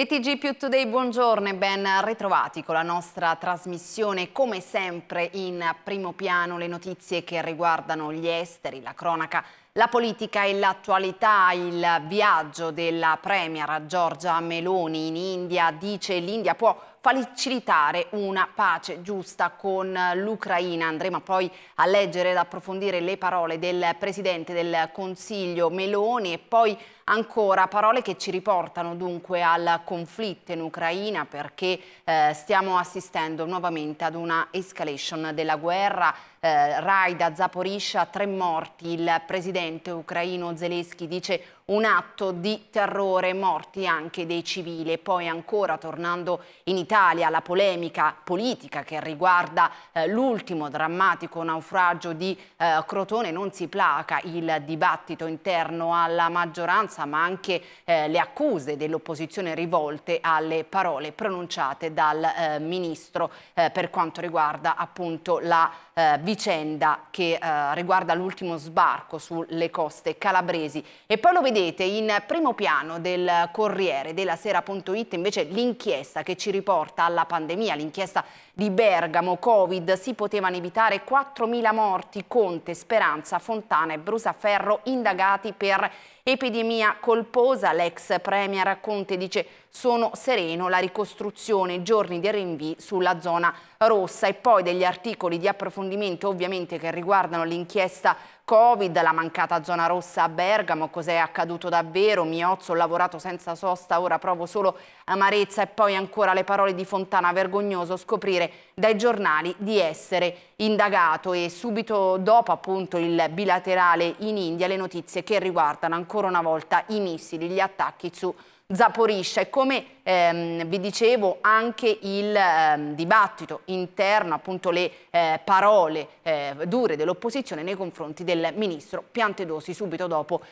E TG più Today, buongiorno e ben ritrovati con la nostra trasmissione. Come sempre in primo piano le notizie che riguardano gli esteri, la cronaca, la politica e l'attualità. Il viaggio della Premier Giorgia Meloni in India dice l'India può facilitare una pace giusta con l'Ucraina. Andremo poi a leggere ed approfondire le parole del Presidente del Consiglio Meloni e poi ancora parole che ci riportano dunque al conflitto in Ucraina perché eh, stiamo assistendo nuovamente ad una escalation della guerra. Eh, Raida Zaporizhia, tre morti, il presidente ucraino Zelensky dice un atto di terrore, morti anche dei civili. poi ancora, tornando in Italia, la polemica politica che riguarda eh, l'ultimo drammatico naufragio di eh, Crotone. Non si placa il dibattito interno alla maggioranza, ma anche eh, le accuse dell'opposizione rivolte alle parole pronunciate dal eh, Ministro eh, per quanto riguarda appunto la eh, vicenda che riguarda l'ultimo sbarco sulle coste calabresi. E poi lo vediamo vedete in primo piano del Corriere della Sera.it invece l'inchiesta che ci riporta alla pandemia, l'inchiesta di Bergamo, Covid, si potevano evitare 4.000 morti, Conte, Speranza, Fontana e Brusaferro indagati per Epidemia colposa, l'ex premier e dice sono sereno, la ricostruzione, giorni di rinvii sulla zona rossa e poi degli articoli di approfondimento ovviamente che riguardano l'inchiesta Covid, la mancata zona rossa a Bergamo, cos'è accaduto davvero, Miozzo ho lavorato senza sosta, ora provo solo amarezza e poi ancora le parole di Fontana, vergognoso scoprire dai giornali di essere indagato e subito dopo appunto il bilaterale in India le notizie che riguardano ancora una volta i missili, gli attacchi su Zaporiscia e come ehm, vi dicevo anche il ehm, dibattito interno, appunto le eh, parole eh, dure dell'opposizione nei confronti del ministro Piantedosi subito dopo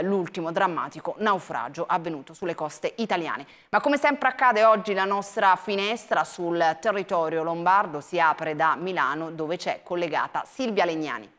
l'ultimo drammatico naufragio avvenuto sulle coste italiane. Ma come sempre accade oggi la nostra finestra sul territorio lombardo si apre da Milano dove c'è collegata Silvia Legnani.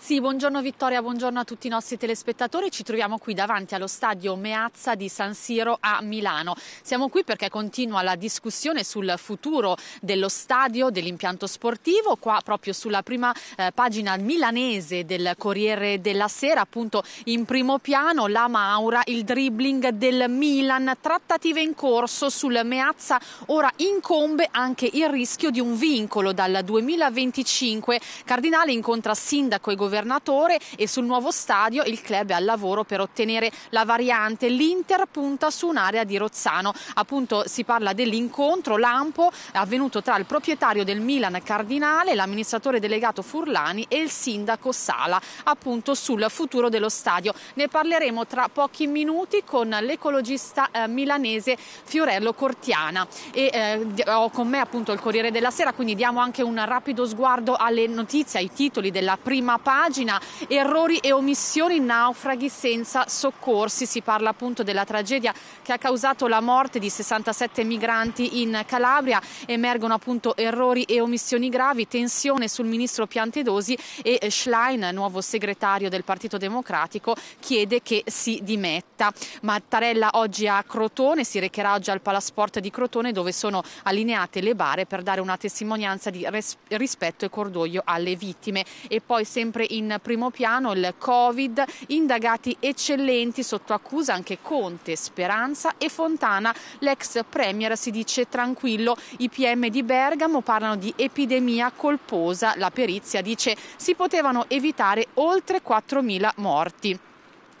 Sì, buongiorno Vittoria, buongiorno a tutti i nostri telespettatori. Ci troviamo qui davanti allo stadio Meazza di San Siro a Milano. Siamo qui perché continua la discussione sul futuro dello stadio, dell'impianto sportivo. Qua proprio sulla prima eh, pagina milanese del Corriere della Sera, appunto in primo piano la Maura, il dribbling del Milan, trattative in corso sul Meazza. Ora incombe anche il rischio di un vincolo dal 2025. Cardinale incontra sindaco e governo governatore e sul nuovo stadio il club è al lavoro per ottenere la variante. L'Inter punta su un'area di Rozzano. Appunto si parla dell'incontro lampo avvenuto tra il proprietario del Milan Cardinale, l'amministratore delegato Furlani e il sindaco Sala, appunto sul futuro dello stadio. Ne parleremo tra pochi minuti con l'ecologista eh, milanese Fiorello Cortiana e eh, ho con me appunto il Corriere della Sera, quindi diamo anche un rapido sguardo alle notizie, ai titoli della prima parte pagina, errori e omissioni, naufraghi senza soccorsi. Si parla appunto della tragedia che ha causato la morte di 67 migranti in Calabria. Emergono appunto errori e omissioni gravi, tensione sul ministro Piantedosi e eh, Schlein, nuovo segretario del Partito Democratico, chiede che si dimetta. Mattarella oggi a Crotone, si recherà oggi al Palasport di Crotone dove sono allineate le bare per dare una testimonianza di rispetto e cordoglio alle vittime. E poi sempre in primo piano il Covid, indagati eccellenti sotto accusa anche Conte, Speranza e Fontana. L'ex Premier si dice tranquillo, i PM di Bergamo parlano di epidemia colposa, la perizia dice si potevano evitare oltre 4.000 morti.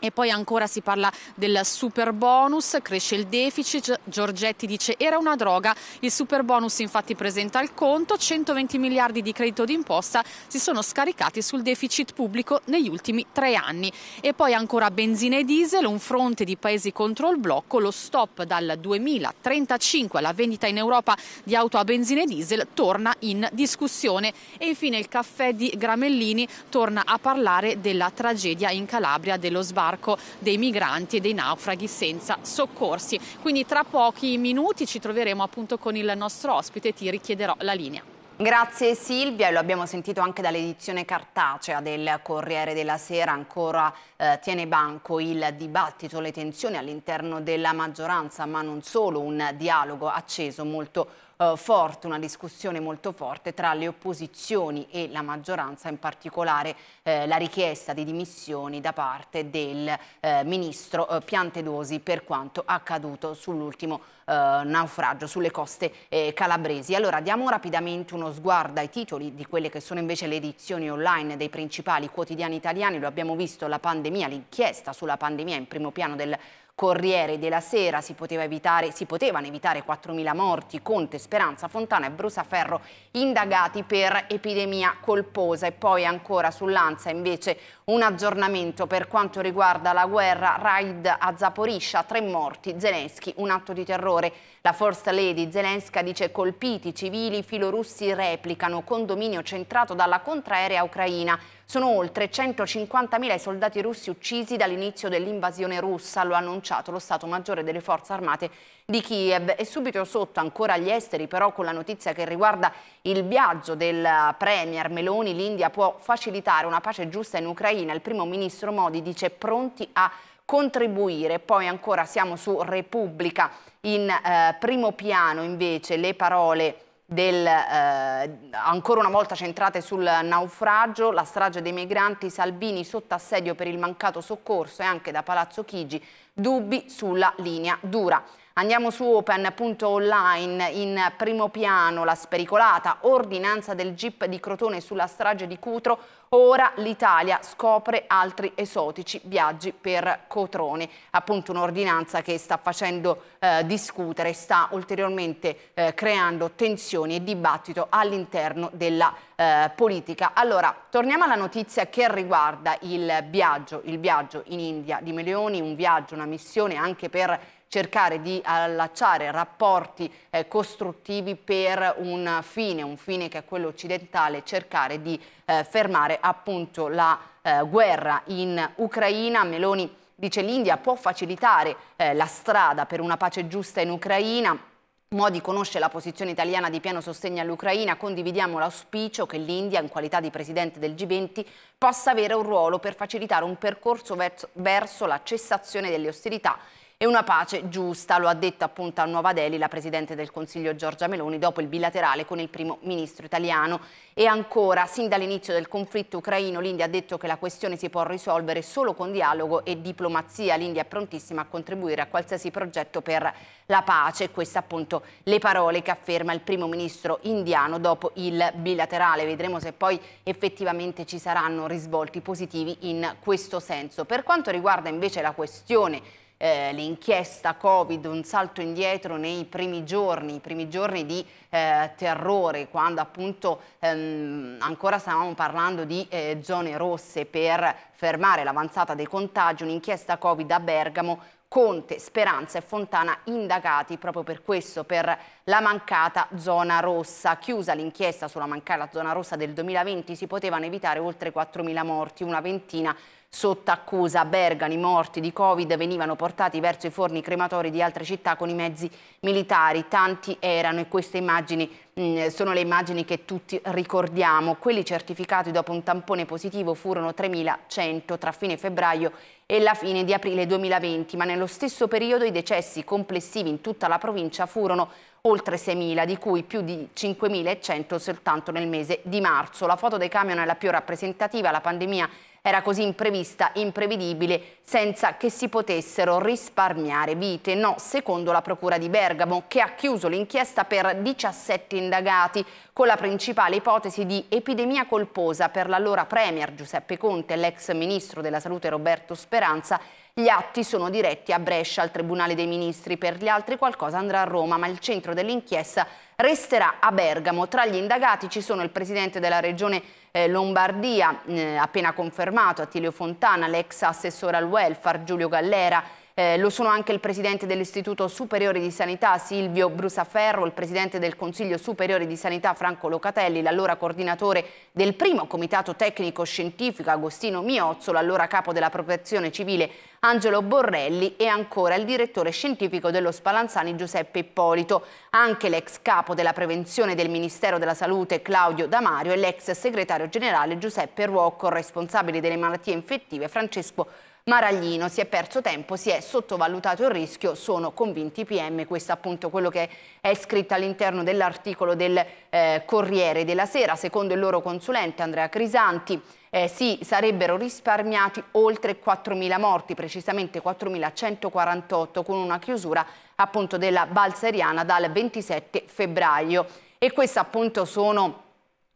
E poi ancora si parla del super bonus, cresce il deficit, Giorgetti dice era una droga, il super bonus infatti presenta il conto, 120 miliardi di credito d'imposta si sono scaricati sul deficit pubblico negli ultimi tre anni. E poi ancora benzina e diesel, un fronte di paesi contro il blocco, lo stop dal 2035 alla vendita in Europa di auto a benzina e diesel torna in discussione. E infine il caffè di Gramellini torna a parlare della tragedia in Calabria dello sbaglio sbarco dei migranti e dei naufraghi senza soccorsi. Quindi tra pochi minuti ci troveremo appunto con il nostro ospite e ti richiederò la linea. Grazie Silvia, lo abbiamo sentito anche dall'edizione cartacea del Corriere della Sera, ancora eh, tiene banco il dibattito, le tensioni all'interno della maggioranza, ma non solo, un dialogo acceso molto eh, forte, una discussione molto forte tra le opposizioni e la maggioranza, in particolare eh, la richiesta di dimissioni da parte del eh, ministro eh, Piantedosi per quanto accaduto sull'ultimo eh, naufragio sulle coste eh, calabresi. Allora diamo rapidamente uno sguardo ai titoli di quelle che sono invece le edizioni online dei principali quotidiani italiani, lo abbiamo visto la pandemia, l'inchiesta sulla pandemia in primo piano del Corriere della Sera, si, poteva evitare, si potevano evitare 4.000 morti, Conte, Speranza, Fontana e Brusaferro indagati per epidemia colposa e poi ancora sull'Anza invece un aggiornamento per quanto riguarda la guerra, raid a Zaporiscia, tre morti, Zelensky, un atto di terrore la First Lady Zelenska dice colpiti civili, filorussi replicano, condominio centrato dalla contraerea ucraina. Sono oltre 150.000 i soldati russi uccisi dall'inizio dell'invasione russa, lo ha annunciato lo Stato Maggiore delle Forze Armate di Kiev. E subito sotto ancora gli esteri, però con la notizia che riguarda il viaggio del Premier Meloni, l'India può facilitare una pace giusta in Ucraina. Il primo ministro Modi dice pronti a contribuire. Poi ancora siamo su Repubblica, in eh, primo piano invece le parole del, eh, ancora una volta centrate sul naufragio, la strage dei migranti, Salvini sotto assedio per il mancato soccorso e anche da Palazzo Chigi dubbi sulla linea dura. Andiamo su open.online, in primo piano la spericolata ordinanza del GIP di Crotone sulla strage di Cutro, ora l'Italia scopre altri esotici viaggi per Cotrone, appunto un'ordinanza che sta facendo eh, discutere, sta ulteriormente eh, creando tensioni e dibattito all'interno della eh, politica. Allora, torniamo alla notizia che riguarda il viaggio, il viaggio in India di Meleoni, un viaggio, una missione anche per cercare di allacciare rapporti eh, costruttivi per un fine, un fine che è quello occidentale, cercare di eh, fermare appunto la eh, guerra in Ucraina. Meloni dice l'India può facilitare eh, la strada per una pace giusta in Ucraina, Modi conosce la posizione italiana di pieno sostegno all'Ucraina, condividiamo l'auspicio che l'India, in qualità di presidente del G20, possa avere un ruolo per facilitare un percorso verso la cessazione delle ostilità e una pace giusta, lo ha detto appunto a Nuova Delhi la Presidente del Consiglio Giorgia Meloni dopo il bilaterale con il primo ministro italiano. E ancora, sin dall'inizio del conflitto ucraino l'India ha detto che la questione si può risolvere solo con dialogo e diplomazia. L'India è prontissima a contribuire a qualsiasi progetto per la pace. Queste appunto le parole che afferma il primo ministro indiano dopo il bilaterale. Vedremo se poi effettivamente ci saranno risvolti positivi in questo senso. Per quanto riguarda invece la questione eh, l'inchiesta Covid, un salto indietro nei primi giorni, i primi giorni di eh, terrore, quando appunto ehm, ancora stavamo parlando di eh, zone rosse per fermare l'avanzata dei contagi, un'inchiesta Covid a Bergamo Conte, Speranza e Fontana indagati proprio per questo, per la mancata zona rossa. Chiusa l'inchiesta sulla mancata zona rossa del 2020 si potevano evitare oltre 4.000 morti, una ventina sotto accusa. A Bergamo morti di Covid venivano portati verso i forni crematori di altre città con i mezzi militari. Tanti erano e queste immagini mh, mm, sono le immagini che tutti ricordiamo. Quelli certificati dopo un tampone positivo furono 3.100 tra fine febbraio e la fine di aprile 2020, ma nello stesso periodo i decessi complessivi in tutta la provincia furono oltre 6.000, di cui più di 5.100 soltanto nel mese di marzo. La foto dei camion è la più rappresentativa, la pandemia è era così imprevista, imprevedibile, senza che si potessero risparmiare vite. No, secondo la Procura di Bergamo, che ha chiuso l'inchiesta per 17 indagati, con la principale ipotesi di epidemia colposa per l'allora Premier Giuseppe Conte, e l'ex Ministro della Salute Roberto Speranza, gli atti sono diretti a Brescia al Tribunale dei Ministri, per gli altri qualcosa andrà a Roma, ma il centro dell'inchiesta resterà a Bergamo. Tra gli indagati ci sono il presidente della regione eh, Lombardia, eh, appena confermato Attilio Fontana, l'ex assessore al welfare Giulio Gallera, eh, lo sono anche il Presidente dell'Istituto Superiore di Sanità Silvio Brusaferro, il Presidente del Consiglio Superiore di Sanità Franco Locatelli, l'allora coordinatore del primo Comitato Tecnico Scientifico Agostino Miozzo, l'allora capo della Protezione Civile Angelo Borrelli e ancora il direttore scientifico dello Spalanzani Giuseppe Ippolito, anche l'ex capo della prevenzione del Ministero della Salute Claudio Damario e l'ex segretario generale Giuseppe Ruocco, responsabile delle malattie infettive Francesco Borrelli. Maraglino. Si è perso tempo, si è sottovalutato il rischio, sono convinti i PM, questo è appunto quello che è scritto all'interno dell'articolo del eh, Corriere della Sera, secondo il loro consulente Andrea Crisanti. Eh, si sarebbero risparmiati oltre 4.000 morti, precisamente 4.148, con una chiusura appunto della Balseriana dal 27 febbraio. E queste appunto sono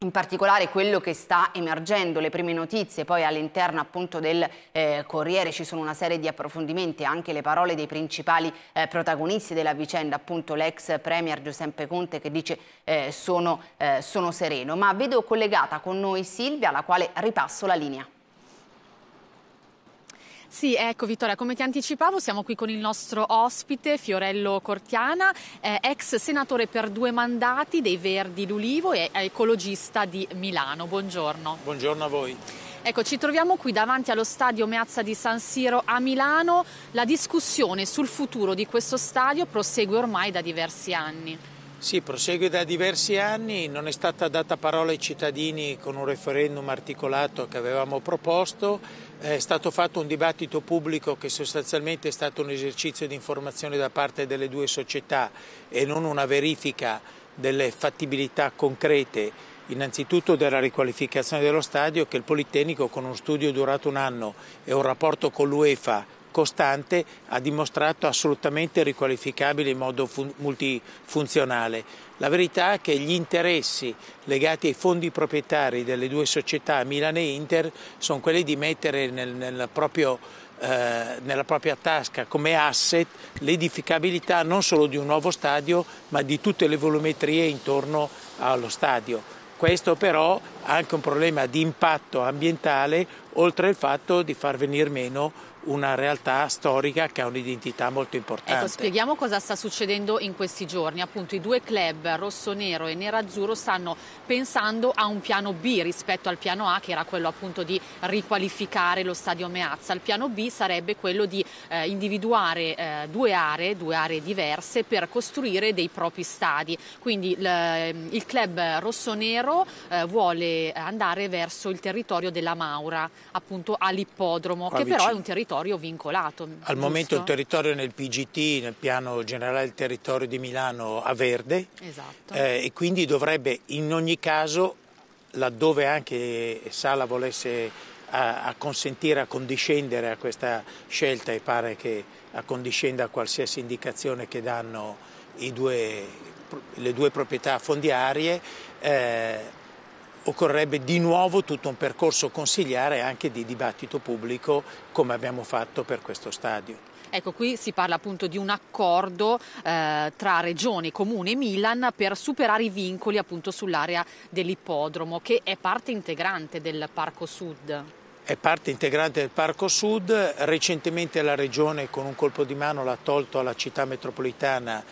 in particolare quello che sta emergendo, le prime notizie, poi all'interno appunto del eh, Corriere ci sono una serie di approfondimenti, anche le parole dei principali eh, protagonisti della vicenda, appunto l'ex Premier Giuseppe Conte che dice eh, sono, eh, sono sereno, ma vedo collegata con noi Silvia alla quale ripasso la linea. Sì, ecco Vittoria, come ti anticipavo siamo qui con il nostro ospite Fiorello Cortiana, eh, ex senatore per due mandati dei Verdi d'Ulivo e ecologista di Milano. Buongiorno. Buongiorno a voi. Ecco, ci troviamo qui davanti allo stadio Meazza di San Siro a Milano. La discussione sul futuro di questo stadio prosegue ormai da diversi anni. Sì, prosegue da diversi anni, non è stata data parola ai cittadini con un referendum articolato che avevamo proposto, è stato fatto un dibattito pubblico che sostanzialmente è stato un esercizio di informazione da parte delle due società e non una verifica delle fattibilità concrete, innanzitutto della riqualificazione dello stadio che il Politecnico con uno studio durato un anno e un rapporto con l'UEFA costante ha dimostrato assolutamente riqualificabile in modo fun- multifunzionale. La verità è che gli interessi legati ai fondi proprietari delle due società Milan e Inter sono quelli di mettere nel, nel proprio eh, nella propria tasca come asset l'edificabilità non solo di un nuovo stadio ma di tutte le volumetrie intorno allo stadio. Questo però ha anche un problema di impatto ambientale oltre al fatto di far venire meno una realtà storica che ha un'identità molto importante. Ecco, spieghiamo cosa sta succedendo in questi giorni. Appunto, i due club rosso-nero e nerazzurro stanno pensando a un piano B rispetto al piano A, che era quello appunto di riqualificare lo stadio Meazza. Il piano B sarebbe quello di eh, individuare eh, due aree, due aree diverse per costruire dei propri stadi. Quindi ehm, il club rosso-nero eh, vuole andare verso il territorio della Maura, appunto all'ippodromo, che però è un territorio territorio vincolato. Al giusto? momento il territorio nel PGT, nel piano generale del territorio di Milano, a verde esatto. eh, e quindi dovrebbe in ogni caso, laddove anche Sala volesse a, a consentire, a condiscendere a questa scelta e pare che accondiscenda a qualsiasi indicazione che danno due, le due proprietà fondiarie, eh, occorrerebbe di nuovo tutto un percorso consigliare anche di dibattito pubblico come abbiamo fatto per questo stadio. Ecco, qui si parla appunto di un accordo eh, tra Regione, Comune e Milan per superare i vincoli appunto sull'area dell'ippodromo che è parte integrante del Parco Sud. È parte integrante del Parco Sud, recentemente la Regione con un colpo di mano l'ha tolto alla città metropolitana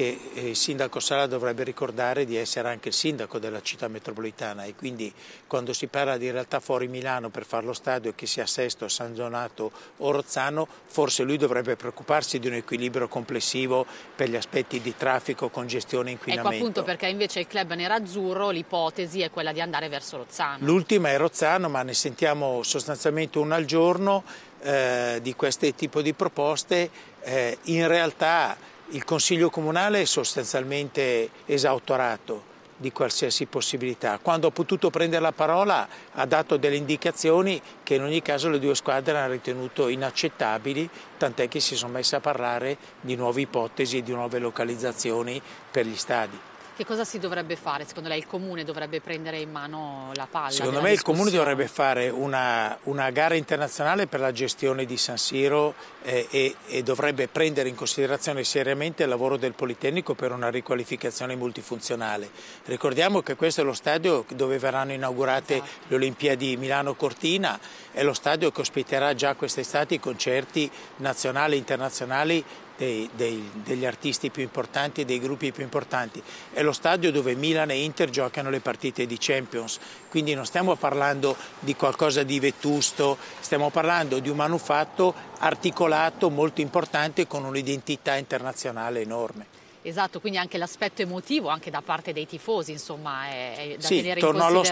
che eh, il sindaco Sala dovrebbe ricordare di essere anche il sindaco della città metropolitana e quindi quando si parla di realtà fuori Milano per fare lo stadio che sia Sesto, San Donato o Rozzano, forse lui dovrebbe preoccuparsi di un equilibrio complessivo per gli aspetti di traffico, congestione e ecco, inquinamento. Ecco appunto perché invece il club nerazzurro l'ipotesi è quella di andare verso Rozzano. L'ultima è Rozzano ma ne sentiamo sostanzialmente una al giorno eh, di questo tipo di proposte. Eh, in realtà il Consiglio Comunale è sostanzialmente esautorato di qualsiasi possibilità. Quando ha potuto prendere la parola ha dato delle indicazioni che in ogni caso le due squadre hanno ritenuto inaccettabili, tant'è che si sono messe a parlare di nuove ipotesi e di nuove localizzazioni per gli stadi. Che cosa si dovrebbe fare? Secondo lei il comune dovrebbe prendere in mano la palla? Secondo me il comune dovrebbe fare una, una, gara internazionale per la gestione di San Siro eh, e, e dovrebbe prendere in considerazione seriamente il lavoro del Politecnico per una riqualificazione multifunzionale. Ricordiamo che questo è lo stadio dove verranno inaugurate esatto. le Olimpiadi Milano-Cortina, è lo stadio che ospiterà già quest'estate i concerti nazionali e internazionali dei, dei, degli artisti più importanti e dei gruppi più importanti. È lo stadio dove Milan e Inter giocano le partite di Champions, quindi non stiamo parlando di qualcosa di vetusto, stiamo parlando di un manufatto articolato molto importante con un'identità internazionale enorme. Esatto, quindi anche l'aspetto emotivo, anche da parte dei tifosi, insomma, è, è da sì, tenere in considerazione. Sì, torno allo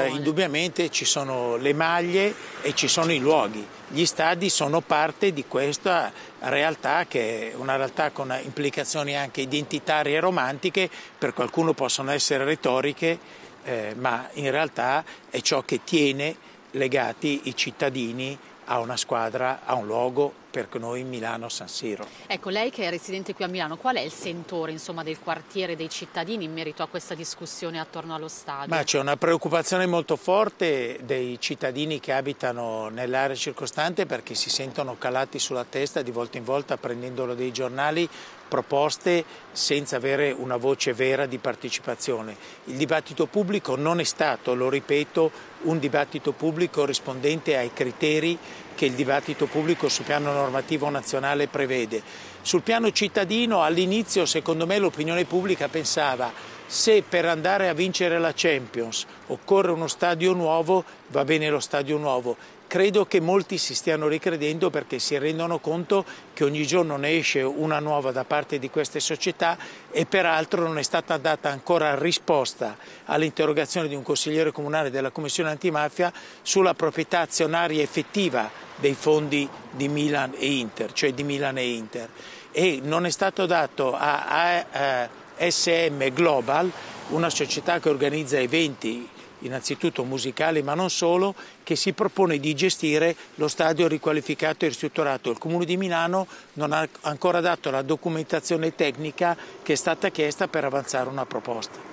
sport, indubbiamente ci sono le maglie e ci sono i luoghi. Gli stadi sono parte di questa realtà che è una realtà con implicazioni anche identitarie e romantiche, per qualcuno possono essere retoriche, eh, ma in realtà è ciò che tiene legati i cittadini a una squadra, a un luogo, per noi Milano-San Siro. Ecco, lei che è residente qui a Milano, qual è il sentore insomma, del quartiere, dei cittadini in merito a questa discussione attorno allo stadio? Ma c'è una preoccupazione molto forte dei cittadini che abitano nell'area circostante perché si sentono calati sulla testa di volta in volta prendendolo dei giornali proposte senza avere una voce vera di partecipazione. Il dibattito pubblico non è stato, lo ripeto, un dibattito pubblico rispondente ai criteri che il dibattito pubblico sul piano normativo nazionale prevede. Sul piano cittadino all'inizio secondo me l'opinione pubblica pensava se per andare a vincere la Champions occorre uno stadio nuovo, va bene lo stadio nuovo credo che molti si stiano ricredendo perché si rendono conto che ogni giorno ne esce una nuova da parte di queste società e peraltro non è stata data ancora risposta all'interrogazione di un consigliere comunale della Commissione antimafia sulla proprietà azionaria effettiva dei fondi di Milan e Inter, cioè di Milan e Inter. E non è stato dato a, a, eh, SM Global, una società che organizza eventi innanzitutto musicali ma non solo, che si propone di gestire lo stadio riqualificato e ristrutturato. Il Comune di Milano non ha ancora dato la documentazione tecnica che è stata chiesta per avanzare una proposta.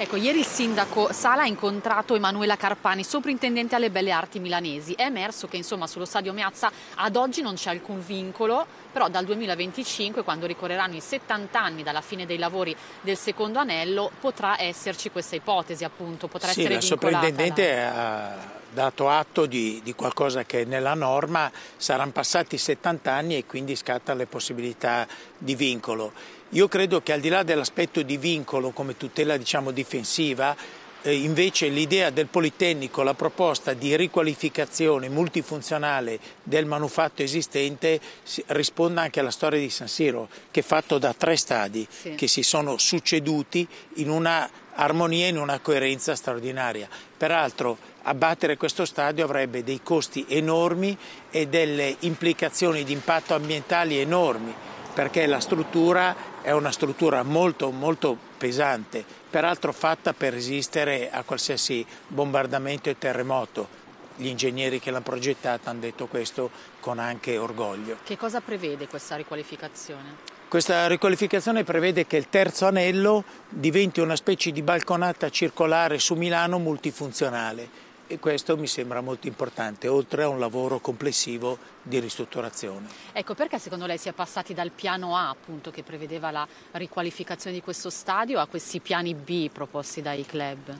Ecco, ieri il sindaco Sala ha incontrato Emanuela Carpani, soprintendente alle belle arti milanesi. È emerso che insomma, sullo stadio Meazza ad oggi non c'è alcun vincolo, però dal 2025, quando ricorreranno i 70 anni dalla fine dei lavori del secondo anello, potrà esserci questa ipotesi, appunto, potrà sì, essere la soprintendente da... ha dato atto di, di qualcosa che nella norma saranno passati 70 anni e quindi scatta le possibilità di vincolo. Io credo che al di là dell'aspetto di vincolo come tutela diciamo, difensiva, eh, invece l'idea del Politecnico, la proposta di riqualificazione multifunzionale del manufatto esistente risponda anche alla storia di San Siro, che è fatto da tre stadi sì. che si sono succeduti in una armonia e in una coerenza straordinaria. Peraltro abbattere questo stadio avrebbe dei costi enormi e delle implicazioni di impatto ambientali enormi perché la struttura è una struttura molto molto pesante, peraltro fatta per resistere a qualsiasi bombardamento e terremoto. Gli ingegneri che l'hanno progettata hanno detto questo con anche orgoglio. Che cosa prevede questa riqualificazione? Questa riqualificazione prevede che il terzo anello diventi una specie di balconata circolare su Milano multifunzionale e questo mi sembra molto importante, oltre a un lavoro complessivo di ristrutturazione. Ecco, perché secondo lei si è passati dal piano A, appunto, che prevedeva la riqualificazione di questo stadio, a questi piani B proposti dai club?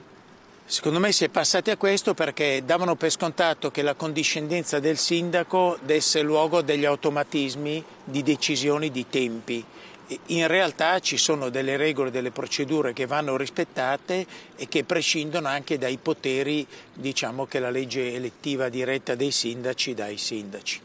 Secondo me si è passati a questo perché davano per scontato che la condiscendenza del sindaco desse luogo a degli automatismi di decisioni di tempi in realtà ci sono delle regole, delle procedure che vanno rispettate e che prescindono anche dai poteri diciamo, che la legge elettiva diretta dei sindaci dà ai sindaci.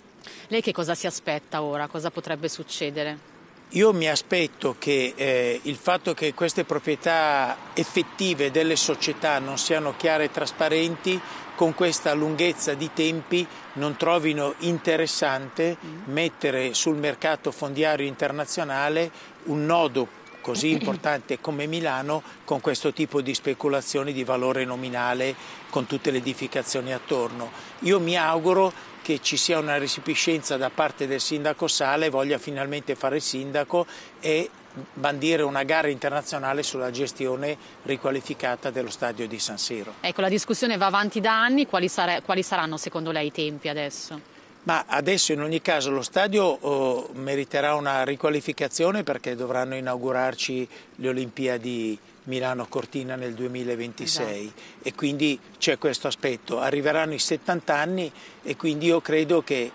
Lei che cosa si aspetta ora? Cosa potrebbe succedere? Io mi aspetto che eh, il fatto che queste proprietà effettive delle società non siano chiare e trasparenti con questa lunghezza di tempi non trovino interessante mm. mettere sul mercato fondiario internazionale un nodo così importante come Milano con questo tipo di speculazioni di valore nominale con tutte le edificazioni attorno. Io mi auguro che ci sia una resipiscenza da parte del sindaco Sale, voglia finalmente fare il sindaco e bandire una gara internazionale sulla gestione riqualificata dello stadio di San Siro. Ecco, la discussione va avanti da anni, quali, sare, quali saranno secondo lei i tempi adesso? Ma adesso in ogni caso lo stadio oh, meriterà una riqualificazione perché dovranno inaugurarci le Olimpiadi Milano-Cortina nel 2026 esatto. e quindi c'è questo aspetto. Arriveranno i 70 anni e quindi io credo che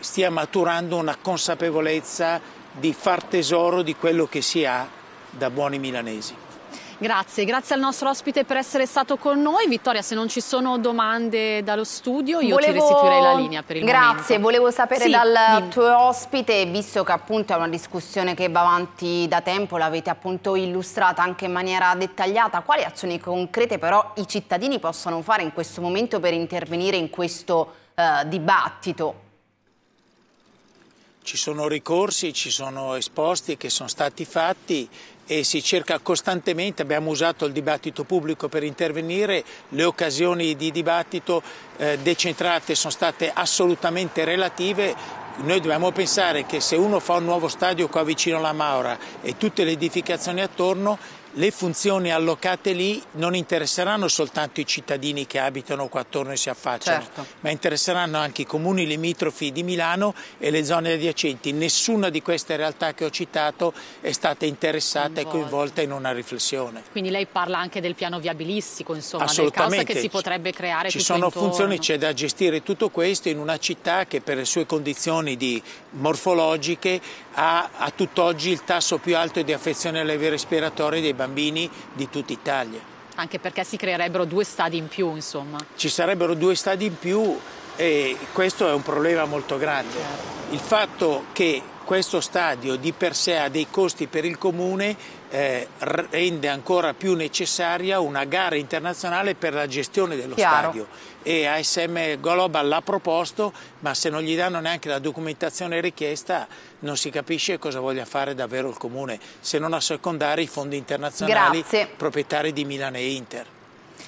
stia maturando una consapevolezza di far tesoro di quello che si ha da buoni milanesi. Grazie, grazie al nostro ospite per essere stato con noi. Vittoria, se non ci sono domande dallo studio, io volevo... ti restituirei la linea per il grazie, Grazie, volevo sapere sì, dal dimmi. tuo ospite, visto che appunto è una discussione che va avanti da tempo, l'avete appunto illustrata anche in maniera dettagliata, quali azioni concrete però i cittadini possono fare in questo momento per intervenire in questo eh, dibattito? Ci sono ricorsi, ci sono esposti che sono stati fatti e si cerca costantemente, abbiamo usato il dibattito pubblico per intervenire, le occasioni di dibattito eh, decentrate sono state assolutamente relative. Noi dobbiamo pensare che se uno fa un nuovo stadio qua vicino alla Maura e tutte le edificazioni attorno le funzioni allocate lì non interesseranno soltanto i cittadini che abitano qua attorno e si affacciano, certo. ma interesseranno anche i comuni limitrofi di Milano e le zone adiacenti. Nessuna di queste realtà che ho citato è stata interessata e coinvolta in una riflessione. Quindi lei parla anche del piano viabilistico, insomma, del caos che si potrebbe creare Ci sono intorno. funzioni, c'è da gestire tutto questo in una città che per le sue condizioni morfologiche ha a tutt'oggi il tasso più alto di affezione alle vie respiratorie dei bambini di tutta Italia. Anche perché si creerebbero due stadi in più, insomma. Ci sarebbero due stadi in più e questo è un problema molto grande. Certo. Il fatto che questo stadio di per sé ha dei costi per il comune eh, rende ancora più necessaria una gara internazionale per la gestione dello Chiaro. stadio e ASM Global l'ha proposto ma se non gli danno neanche la documentazione richiesta non si capisce cosa voglia fare davvero il Comune se non assecondare i fondi internazionali Grazie. proprietari di Milano e Inter.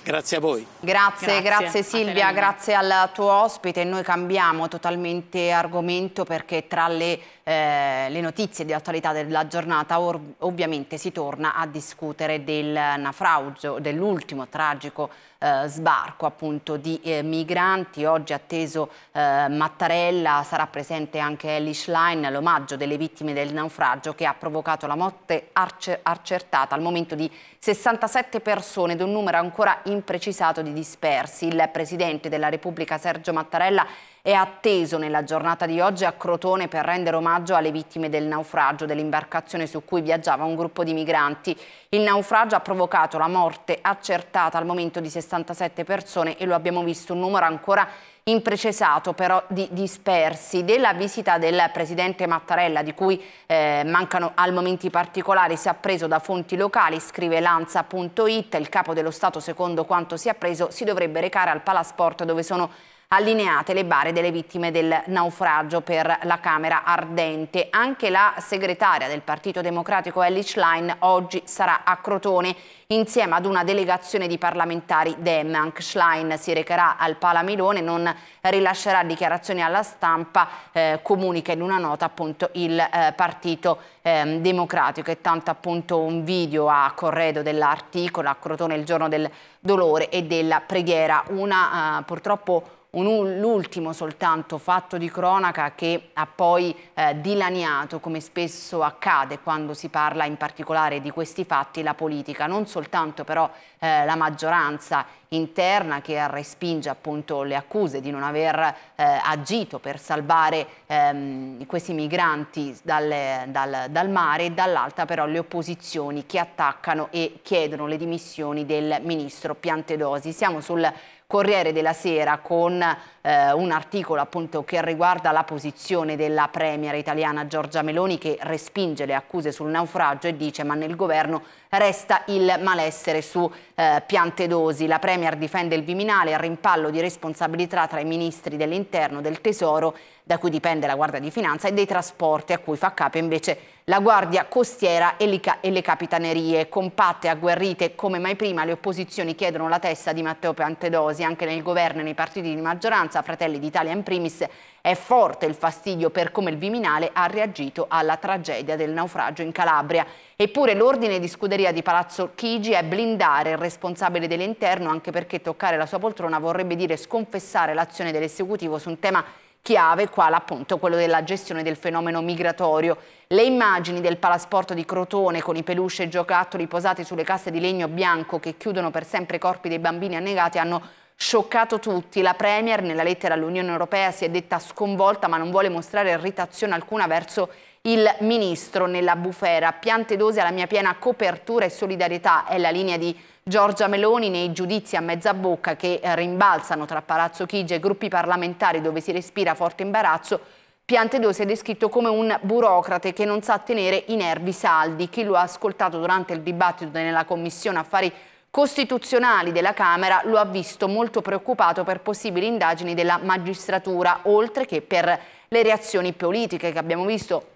Grazie a voi. Grazie, grazie, grazie Silvia, grazie al tuo ospite. Noi cambiamo totalmente argomento perché tra le eh, le notizie di attualità della giornata, ovviamente si torna a discutere del naufragio, dell'ultimo tragico eh, sbarco appunto di eh, migranti. Oggi atteso eh, Mattarella, sarà presente anche Ellie Schlein, l'omaggio delle vittime del naufragio che ha provocato la morte accertata al momento di 67 persone ed un numero ancora imprecisato di dispersi. Il Presidente della Repubblica Sergio Mattarella è atteso nella giornata di oggi a Crotone per rendere omaggio alle vittime del naufragio dell'imbarcazione su cui viaggiava un gruppo di migranti. Il naufragio ha provocato la morte accertata al momento di 67 persone e lo abbiamo visto un numero ancora imprecisato però di dispersi della visita del presidente Mattarella di cui eh, mancano al momento i particolari si è appreso da fonti locali scrive lanza.it il capo dello Stato secondo quanto si è appreso si dovrebbe recare al Palasport dove sono allineate le bare delle vittime del naufragio per la Camera Ardente. Anche la segretaria del Partito Democratico Ellie Schlein oggi sarà a Crotone insieme ad una delegazione di parlamentari Dem. Anche Schlein si recherà al Palamilone, non rilascerà dichiarazioni alla stampa, eh, comunica in una nota appunto il eh, Partito eh, Democratico e tanto appunto un video a corredo dell'articolo a Crotone il giorno del dolore e della preghiera, una eh, purtroppo un, l'ultimo soltanto fatto di cronaca che ha poi eh, dilaniato, come spesso accade quando si parla in particolare di questi fatti, la politica, non soltanto però eh, la maggioranza interna che respinge appunto le accuse di non aver eh, agito per salvare ehm, questi migranti dal, dal, dal mare e dall'altra però le opposizioni che attaccano e chiedono le dimissioni del ministro Piantedosi. Siamo sul Corriere della Sera con eh, un articolo appunto che riguarda la posizione della premier italiana Giorgia Meloni che respinge le accuse sul naufragio e dice ma nel governo resta il malessere su eh, piante dosi. La premier difende il Viminale a rimpallo di responsabilità tra i ministri dell'interno, del tesoro da cui dipende la Guardia di Finanza e dei trasporti a cui fa capo invece la Guardia Costiera e le Capitanerie. Compatte, agguerrite come mai prima, le opposizioni chiedono la testa di Matteo Piantedosi anche nel governo e nei partiti di maggioranza maggioranza, Fratelli d'Italia in primis, è forte il fastidio per come il Viminale ha reagito alla tragedia del naufragio in Calabria. Eppure l'ordine di scuderia di Palazzo Chigi è blindare il responsabile dell'interno anche perché toccare la sua poltrona vorrebbe dire sconfessare l'azione dell'esecutivo su un tema chiave, quale appunto quello della gestione del fenomeno migratorio. Le immagini del palasporto di Crotone con i peluche e giocattoli posati sulle casse di legno bianco che chiudono per sempre i corpi dei bambini annegati hanno Scioccato tutti, la Premier nella lettera all'Unione Europea si è detta sconvolta ma non vuole mostrare irritazione alcuna verso il ministro nella bufera. Piante dosi alla mia piena copertura e solidarietà è la linea di Giorgia Meloni nei giudizi a mezza bocca che rimbalzano tra Palazzo Chigi e gruppi parlamentari dove si respira forte imbarazzo. Piantedosi è descritto come un burocrate che non sa tenere i nervi saldi. Chi lo ha ascoltato durante il dibattito nella Commissione Affari Costituzionali costituzionali della Camera lo ha visto molto preoccupato per possibili indagini della magistratura, oltre che per le reazioni politiche che abbiamo visto,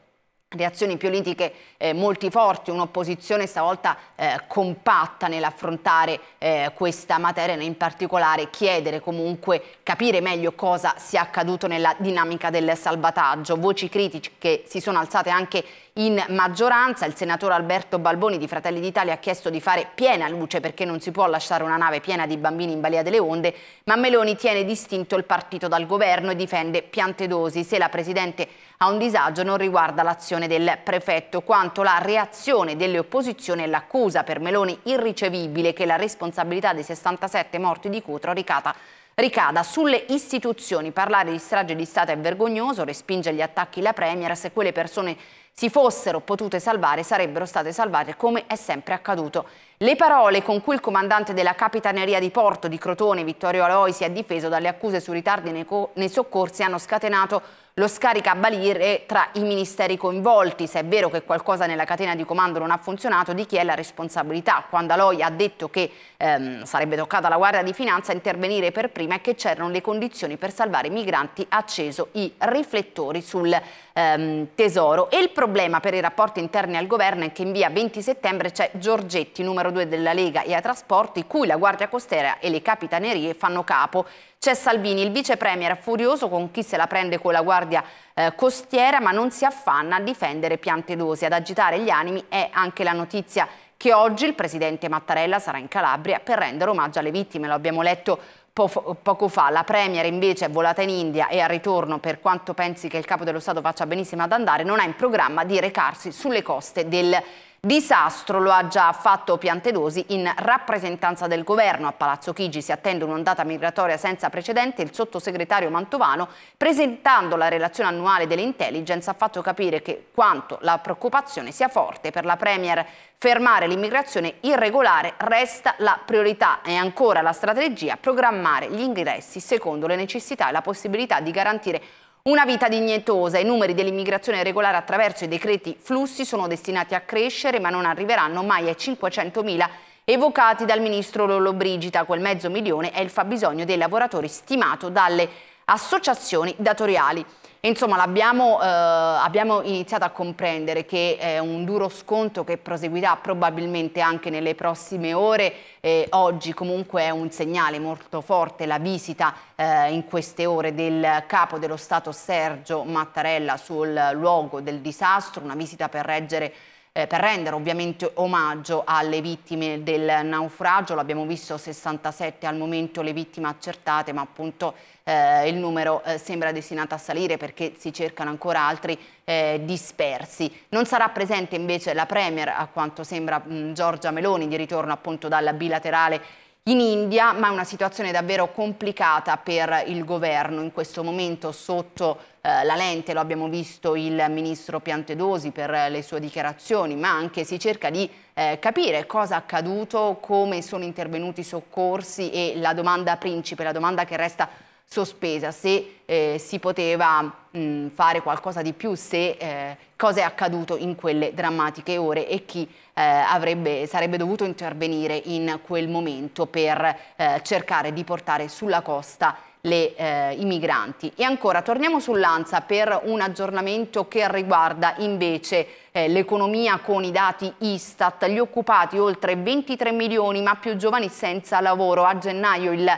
reazioni politiche eh, molti forti, un'opposizione stavolta eh, compatta nell'affrontare eh, questa materia e in particolare chiedere comunque capire meglio cosa sia accaduto nella dinamica del salvataggio. Voci critiche si sono alzate anche in maggioranza, il senatore Alberto Balboni di Fratelli d'Italia ha chiesto di fare piena luce perché non si può lasciare una nave piena di bambini in balia delle onde, ma Meloni tiene distinto il partito dal governo e difende piante dosi. Se la Presidente ha un disagio non riguarda l'azione del prefetto. Quanto quanto la reazione delle opposizioni e l'accusa per Meloni irricevibile che la responsabilità dei 67 morti di Cutro ricata ricada sulle istituzioni. Parlare di strage di Stato è vergognoso, respinge gli attacchi la Premier. Se quelle persone si fossero potute salvare, sarebbero state salvate come è sempre accaduto le parole con cui il comandante della Capitaneria di Porto di Crotone, Vittorio Aloi, si è difeso dalle accuse su ritardi nei, nei soccorsi hanno scatenato lo scaricabarile tra i ministeri coinvolti. Se è vero che qualcosa nella catena di comando non ha funzionato, di chi è la responsabilità? Quando Aloi ha detto che ehm, sarebbe toccata alla Guardia di Finanza intervenire per prima e che c'erano le condizioni per salvare i migranti, ha acceso i riflettori sul ehm, tesoro. E il problema per i rapporti interni al governo è che in via 20 settembre c'è Giorgetti, numero numero 2 della Lega e ai trasporti, cui la Guardia Costiera e le Capitanerie fanno capo. C'è Salvini, il vice premier furioso con chi se la prende con la Guardia eh, Costiera, ma non si affanna a difendere piante Piantedosi. Ad agitare gli animi è anche la notizia che oggi il presidente Mattarella sarà in Calabria per rendere omaggio alle vittime, lo abbiamo letto poco fa. La Premier invece è volata in India e al ritorno, per quanto pensi che il Capo dello Stato faccia benissimo ad andare, non ha in programma di recarsi sulle coste del Disastro lo ha già fatto Piantedosi in rappresentanza del governo. A Palazzo Chigi si attende un'ondata migratoria senza precedenti. Il sottosegretario Mantovano, presentando la relazione annuale dell'intelligence, ha fatto capire che quanto la preoccupazione sia forte per la Premier fermare l'immigrazione irregolare resta la priorità e ancora la strategia programmare gli ingressi secondo le necessità e la possibilità di garantire una vita dignitosa, i numeri dell'immigrazione regolare attraverso i decreti flussi sono destinati a crescere ma non arriveranno mai ai 500.000 evocati dal ministro Lollobrigida, quel mezzo milione è il fabbisogno dei lavoratori stimato dalle associazioni datoriali. E insomma, abbiamo, eh, abbiamo iniziato a comprendere che è un duro sconto che proseguirà probabilmente anche nelle prossime ore. Eh, oggi comunque è un segnale molto forte la visita eh, in queste ore del capo dello Stato Sergio Mattarella sul luogo del disastro, una visita per reggere eh, per rendere ovviamente omaggio alle vittime del naufragio, l'abbiamo visto 67 al momento le vittime accertate, ma appunto eh, il numero eh, sembra destinato a salire perché si cercano ancora altri eh, dispersi. Non sarà presente invece la Premier, a quanto sembra mh, mm, Giorgia Meloni, di ritorno appunto dalla bilaterale in India, ma è una situazione davvero complicata per il governo in questo momento sotto eh, la lente, lo abbiamo visto il ministro Piantedosi per le sue dichiarazioni, ma anche si cerca di eh, capire cosa è accaduto, come sono intervenuti i soccorsi e la domanda principe, la domanda che resta sospesa, se eh, si poteva mh, fare qualcosa di più, se eh, cosa è accaduto in quelle drammatiche ore e chi eh, avrebbe, sarebbe dovuto intervenire in quel momento per eh, cercare di portare sulla costa le, eh, i migranti. E ancora torniamo sull'ANSA per un aggiornamento che riguarda invece eh, l'economia con i dati Istat, gli occupati oltre 23 milioni ma più giovani senza lavoro. A gennaio il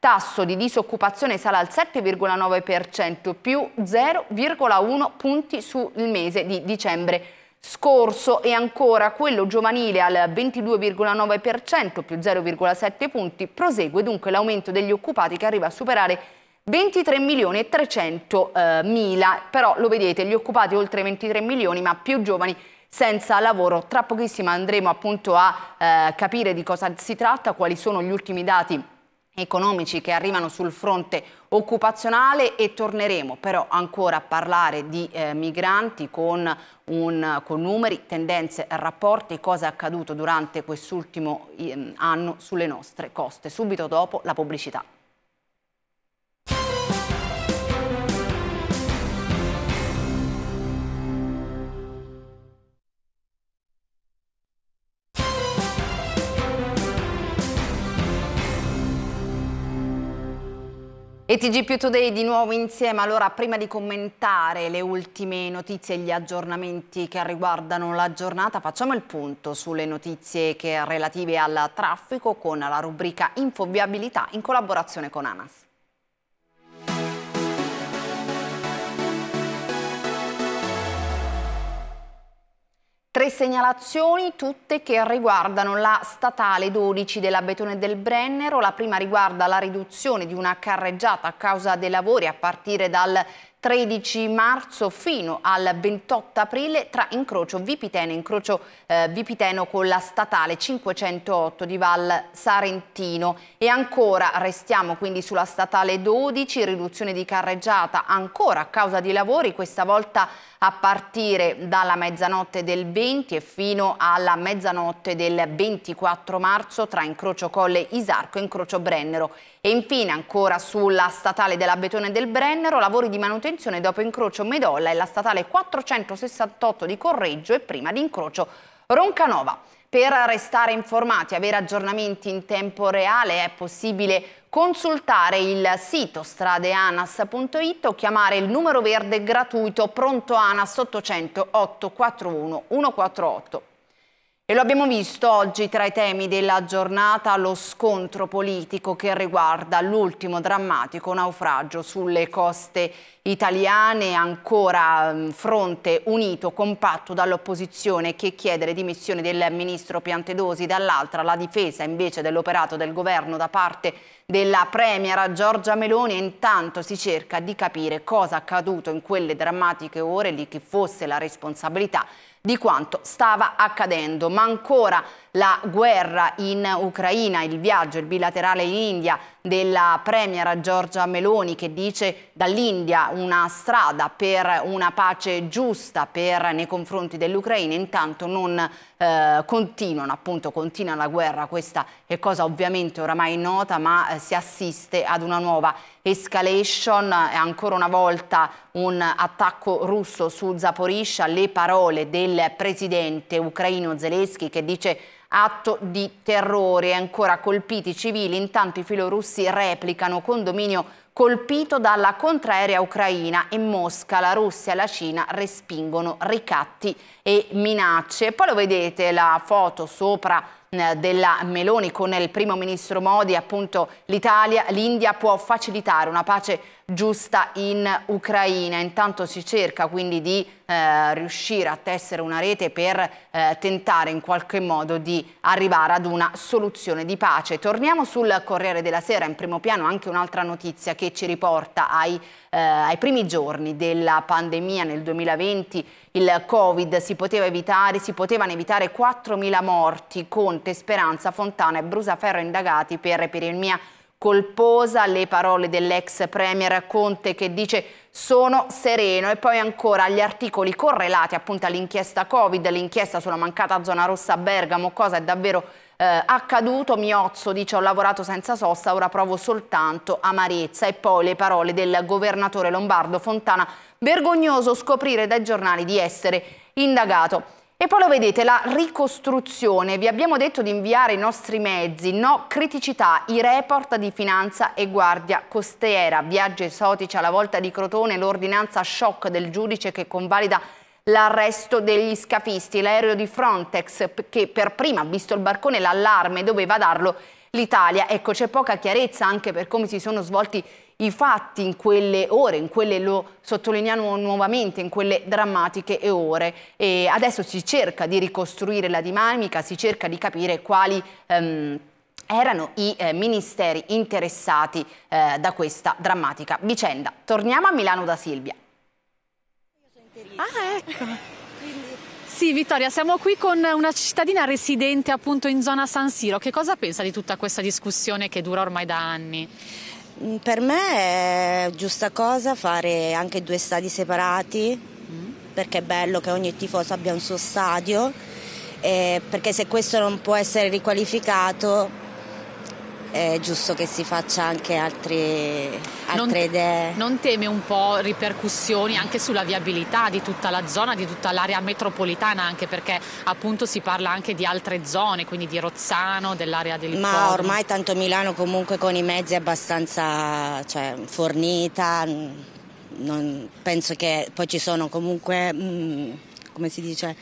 tasso di disoccupazione sale al 7,9% più 0,1 punti sul mese di dicembre scorso e ancora quello giovanile al 22,9% più 0,7 punti prosegue dunque l'aumento degli occupati che arriva a superare 23 milioni e 300 eh, mila, però lo vedete gli occupati oltre 23 milioni ma più giovani senza lavoro. Tra pochissimo andremo appunto a eh, capire di cosa si tratta, quali sono gli ultimi dati economici che arrivano sul fronte occupazionale e torneremo però ancora a parlare di eh, migranti con, un, con, numeri, tendenze, rapporti, cosa è accaduto durante quest'ultimo eh, anno sulle nostre coste, subito dopo la pubblicità. E TG Today di nuovo insieme, allora prima di commentare le ultime notizie e gli aggiornamenti che riguardano la giornata facciamo il punto sulle notizie relative al traffico con la rubrica Infoviabilità in collaborazione con ANAS. Tre segnalazioni, tutte che riguardano la statale 12 della Betone del Brennero. La prima riguarda la riduzione di una carreggiata a causa dei lavori a partire dal 13 marzo fino al 28 aprile tra incrocio Vipiteno, e incrocio eh, Vipiteno con la statale 508 di Val Sarentino e ancora restiamo quindi sulla statale 12, riduzione di carreggiata ancora a causa di lavori, questa volta a partire dalla mezzanotte del 20 e fino alla mezzanotte del 24 marzo tra incrocio Colle Isarco e incrocio Brennero. E infine ancora sulla statale della Betone del Brennero, lavori di manutenzione dopo incrocio Medolla e la statale 468 di Correggio e prima di incrocio Roncanova. Per restare informati e avere aggiornamenti in tempo reale è possibile consultare il sito stradeanas.it o chiamare il numero verde gratuito pronto ANAS 800 841 148 e lo abbiamo visto oggi tra i temi della giornata lo scontro politico che riguarda l'ultimo drammatico naufragio sulle coste italiane, ancora mm, fronte unito, compatto dall'opposizione che chiede le dimissioni del ministro Piantedosi, dall'altra la difesa invece dell'operato del governo da parte della premiera Giorgia Meloni intanto si cerca di capire cosa accaduto in quelle drammatiche ore di chi fosse la responsabilità di quanto stava accadendo, ma ancora la guerra in Ucraina, il viaggio, il bilaterale in India della Premier Giorgia Meloni che dice dall'India una strada per una pace giusta per, nei confronti dell'Ucraina, intanto non eh, continuano, appunto continua la guerra, questa è cosa ovviamente oramai nota, ma eh, si assiste ad una nuova escalation, ancora una volta un attacco russo su Zaporizhia, le parole del presidente ucraino Zelensky che dice atto di terrore, ancora colpiti civili, intanto i filorussi replicano condominio colpito dalla contraerea ucraina e Mosca, la Russia e la Cina respingono ricatti e minacce. Poi lo vedete la foto sopra eh, della Meloni con il primo ministro Modi, appunto l'Italia, l'India può facilitare una pace giusta in Ucraina. Intanto si cerca quindi di eh, riuscire a tessere una rete per eh, tentare in qualche modo di arrivare ad una soluzione di pace. Torniamo sul Corriere della Sera, in primo piano anche un'altra notizia che ci riporta ai, eh, ai primi giorni della pandemia nel 2020, il Covid, si, poteva evitare, si potevano evitare 4.000 morti, Conte, Speranza, Fontana e Brusaferro indagati per epidemia colposa, le parole dell'ex premier Conte che dice sono sereno e poi ancora gli articoli correlati appunto all'inchiesta Covid, l'inchiesta sulla mancata zona rossa a Bergamo, cosa è davvero eh, accaduto, Miozzo dice ho lavorato senza sosta, ora provo soltanto amarezza e poi le parole del governatore lombardo Fontana, vergognoso scoprire dai giornali di essere indagato. E poi lo vedete, la ricostruzione. Vi abbiamo detto di inviare i nostri mezzi, no criticità, i report di finanza e guardia costiera, viaggi esotici alla volta di Crotone, l'ordinanza shock del giudice che convalida l'arresto degli scafisti, l'aereo di Frontex che per prima ha visto il barcone l'allarme doveva darlo l'Italia. Ecco, c'è poca chiarezza anche per come si sono svolti i fatti in quelle ore, in quelle lo sottolineiamo nuovamente, in quelle drammatiche ore. E adesso si cerca di ricostruire la dinamica, si cerca di capire quali... Ehm, erano i eh, ministeri interessati eh, da questa drammatica vicenda. Torniamo a Milano da Silvia. Ah, ecco. Sì, Vittoria, siamo qui con una cittadina residente appunto in zona San Siro. Che cosa pensa di tutta questa discussione che dura ormai da anni? Mm, per me è giusta cosa fare anche due stadi separati, mm. perché è bello che ogni tifoso abbia un suo stadio, perché se questo non può essere riqualificato è giusto che si faccia anche altre, altre non, idee. Non teme un po' ripercussioni anche sulla viabilità di tutta la zona, di tutta l'area metropolitana, anche perché appunto si parla anche di altre zone, quindi di Rozzano, dell'area del Ma Poli. ormai tanto Milano comunque con i mezzi è abbastanza cioè, fornita, non, penso che poi ci sono comunque, mh, mm, come si dice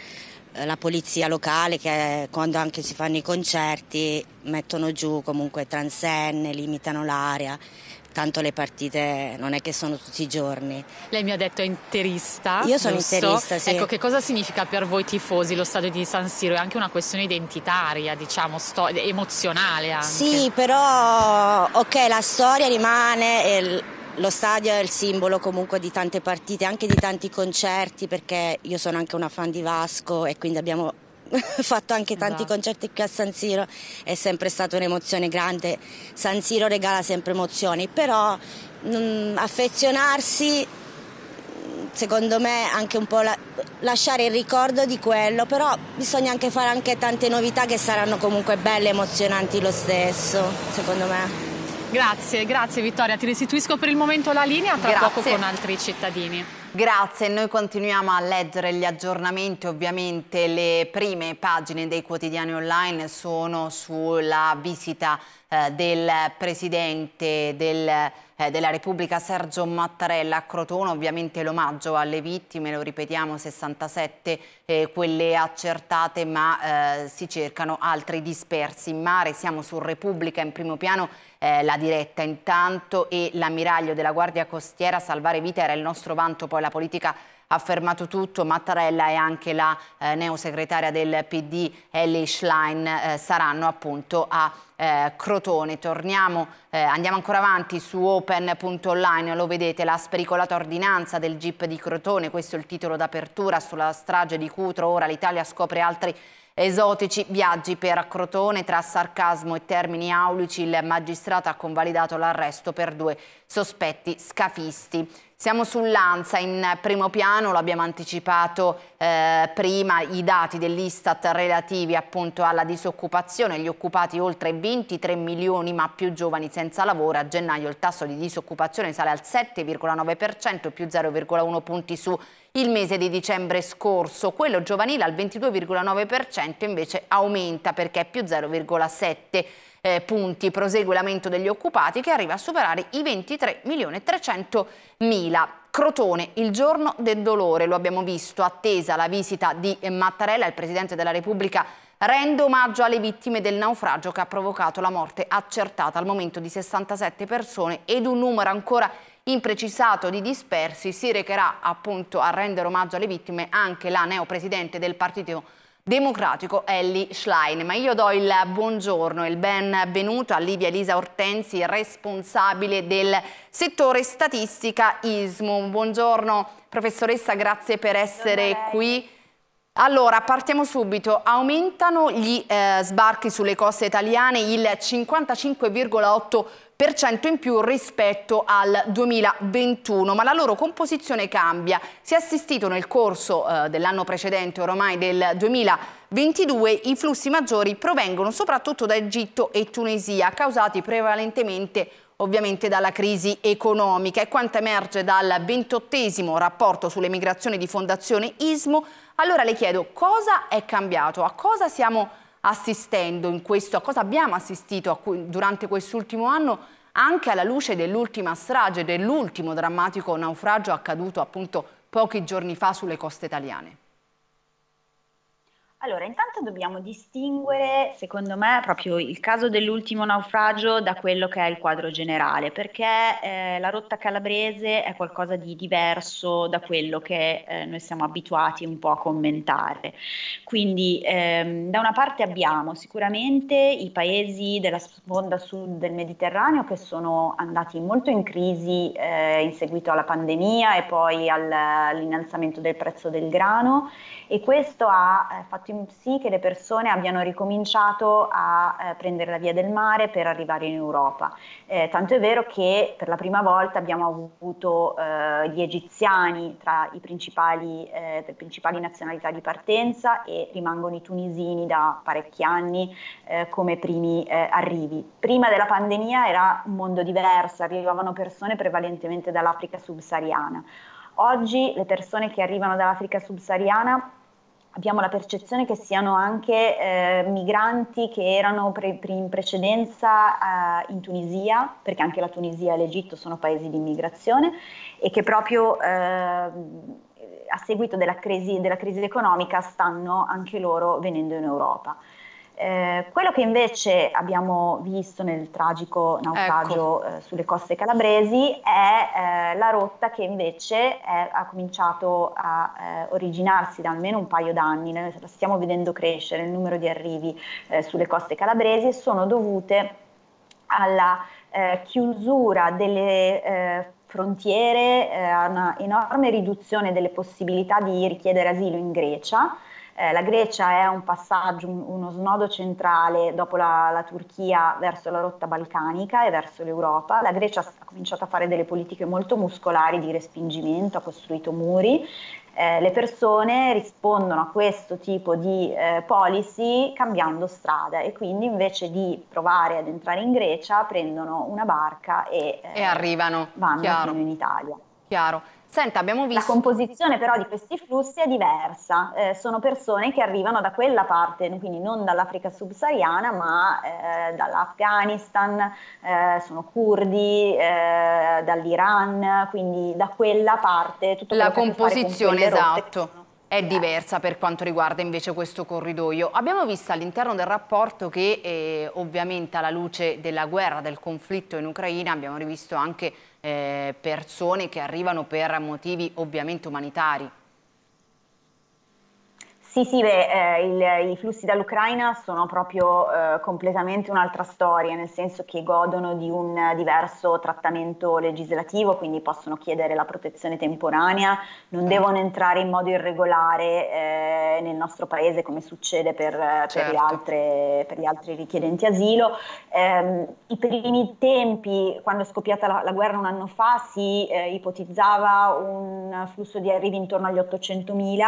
eh, la polizia locale che quando anche si fanno i concerti mettono giù comunque transenne, limitano l'area. Tanto le partite non è che sono tutti i giorni. Lei mi ha detto è interista. Io sono giusto? interista, sì. Ecco, che cosa significa per voi tifosi lo stadio di San Siro? È anche una questione identitaria, diciamo, sto- emozionale anche. Sì, però ok, la storia rimane lo stadio è il simbolo comunque di tante partite, anche di tanti concerti, perché io sono anche una fan di Vasco e quindi abbiamo fatto anche tanti esatto. concerti qui a San Siro, è sempre stata un'emozione grande, San Siro regala sempre emozioni, però mh, mm, affezionarsi secondo me anche un po' la, lasciare il ricordo di quello, però bisogna anche fare anche tante novità che saranno comunque belle, emozionanti lo stesso, secondo me. Grazie, grazie Vittoria, ti restituisco per il momento la linea, tra grazie. poco con altri cittadini. Grazie, noi continuiamo a leggere gli aggiornamenti, ovviamente le prime pagine dei quotidiani online sono sulla visita eh, del Presidente del, eh, della Repubblica Sergio Mattarella a Crotone, ovviamente l'omaggio alle vittime, lo ripetiamo, 67 eh, quelle accertate ma eh, si cercano altri dispersi in mare, siamo su Repubblica in primo piano eh, la diretta intanto e l'ammiraglio della Guardia Costiera salvare vite era il nostro vanto, poi la politica ha fermato tutto, Mattarella e anche la eh, neosegretaria del PD Ellie Schlein eh, saranno appunto a eh, Crotone. Torniamo, eh, andiamo ancora avanti su open.online, lo vedete, la spericolata ordinanza del GIP di Crotone, questo è il titolo d'apertura sulla strage di Cutro, ora l'Italia scopre altri Esotici viaggi per Crotone tra sarcasmo e termini aulici il magistrato ha convalidato l'arresto per due sospetti scafisti. Siamo sull'ANSA in primo piano, l'abbiamo anticipato eh, prima, i dati dell'Istat relativi appunto alla disoccupazione, gli occupati oltre 23 milioni ma più giovani senza lavoro, a gennaio il tasso di disoccupazione sale al 7,9% più 0,1 punti su il mese di dicembre scorso, quello giovanile al 22,9% invece aumenta perché è più 0,7% eh, punti. Prosegue l'aumento degli occupati che arriva a superare i 23 milioni e 300 mila. Crotone, il giorno del dolore, lo abbiamo visto, attesa la visita di Mattarella, il Presidente della Repubblica rende omaggio alle vittime del naufragio che ha provocato la morte accertata al momento di 67 persone ed un numero ancora imprecisato di dispersi si recherà appunto a rendere omaggio alle vittime anche la neopresidente del partito democratico Ellie Schlein. Ma io do il buongiorno e il benvenuto a Livia Elisa Ortensi, responsabile del settore statistica ISMU. Buongiorno professoressa, grazie per essere qui. Allora, partiamo subito. Aumentano gli eh, sbarchi sulle coste italiane il 55,8% in più rispetto al 2021, ma la loro composizione cambia. Si è assistito nel corso eh, dell'anno precedente, ormai del 2022, i flussi maggiori provengono soprattutto da Egitto e Tunisia, causati prevalentemente ovviamente dalla crisi economica e quanto emerge dal ventottesimo rapporto sulle migrazioni di Fondazione Ismo, allora le chiedo cosa è cambiato, a cosa siamo arrivati? assistendo in questo, a cosa abbiamo assistito durante quest'ultimo anno anche alla luce dell'ultima strage, dell'ultimo drammatico naufragio accaduto appunto pochi giorni fa sulle coste italiane. Allora, intanto dobbiamo distinguere, secondo me, proprio il caso dell'ultimo naufragio da quello che è il quadro generale, perché eh, la rotta calabrese è qualcosa di diverso da quello che eh, noi siamo abituati un po' a commentare. Quindi, ehm, da una parte abbiamo sicuramente i paesi della sponda sud del Mediterraneo che sono andati molto in crisi eh, in seguito alla pandemia e poi all'innalzamento del prezzo del grano e questo ha eh, fatto fatto sì che le persone abbiano ricominciato a eh, prendere la via del mare per arrivare in Europa. Eh, tanto è vero che per la prima volta abbiamo avuto eh, gli egiziani tra principali, eh, le principali nazionalità di partenza e rimangono i tunisini da parecchi anni eh, come primi eh, arrivi. Prima della pandemia era un mondo diverso, arrivavano persone prevalentemente dall'Africa subsahariana. Oggi le persone che arrivano dall'Africa subsahariana abbiamo la percezione che siano anche eh, migranti che erano pre- pre- in precedenza eh, in Tunisia, perché anche la Tunisia e l'Egitto sono paesi di immigrazione, e che proprio eh, a seguito della crisi, della crisi economica stanno anche loro venendo in Europa. Eh, quello che invece abbiamo visto nel tragico naufragio ecco. eh, sulle coste calabresi è eh, la rotta che invece è, ha cominciato a eh, originarsi da almeno un paio d'anni, la stiamo vedendo crescere, il numero di arrivi eh, sulle coste calabresi e sono dovute alla chiusura delle frontiere, a una enorme riduzione delle possibilità di richiedere asilo in Grecia eh, la Grecia è un passaggio, un, uno snodo centrale dopo la, la, Turchia verso la rotta balcanica e verso l'Europa. La Grecia ha cominciato a fare delle politiche molto muscolari di respingimento, ha costruito muri. Eh, le persone rispondono a questo tipo di eh, policy cambiando strada e quindi invece di provare ad entrare in Grecia prendono una barca e, eh, e arrivano, vanno in Italia. Chiaro. Senta, abbiamo visto... La composizione però di questi flussi è diversa, eh, sono persone che arrivano da quella parte, quindi non dall'Africa subsahariana ma eh, dall'Afghanistan, eh, sono curdi, eh, dall'Iran, quindi da quella parte... Tutto La composizione, con esatto è diversa per quanto riguarda invece questo corridoio. Abbiamo visto all'interno del rapporto che eh, ovviamente alla luce della guerra, del conflitto in Ucraina, abbiamo rivisto anche eh, persone che arrivano per motivi ovviamente umanitari, sì, sì, beh, eh, il, i flussi dall'Ucraina sono proprio eh, completamente un'altra storia, nel senso che godono di un diverso trattamento legislativo, quindi possono chiedere la protezione temporanea, non mm. devono entrare in modo irregolare eh, nel nostro paese come succede per, certo. per, gli, altre, per gli, altri richiedenti asilo. Ehm, I primi tempi, quando è scoppiata la, la guerra un anno fa, si eh, ipotizzava un flusso di arrivi intorno agli 800.000,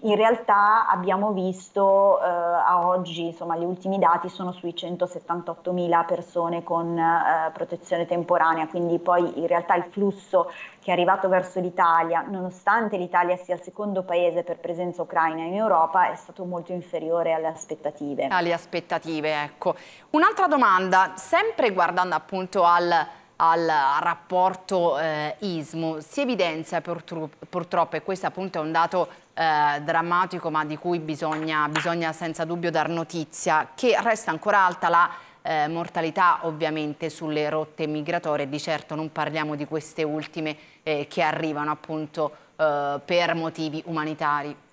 in realtà abbiamo visto eh, a oggi, insomma gli ultimi dati sono sui 178.000 persone con eh, protezione temporanea, quindi poi in realtà il flusso che è arrivato verso l'Italia, nonostante l'Italia sia il secondo paese per presenza ucraina in Europa, è stato molto inferiore alle aspettative. Alle aspettative, ecco. Un'altra domanda, sempre guardando appunto al al rapporto eh, ISMU. Si evidenzia purtroppo, purtroppo, e questo appunto è un dato eh, drammatico ma di cui bisogna, bisogna, senza dubbio dar notizia, che resta ancora alta la eh, mortalità ovviamente sulle rotte migratorie, di certo non parliamo di queste ultime eh, che arrivano appunto eh, per motivi umanitari.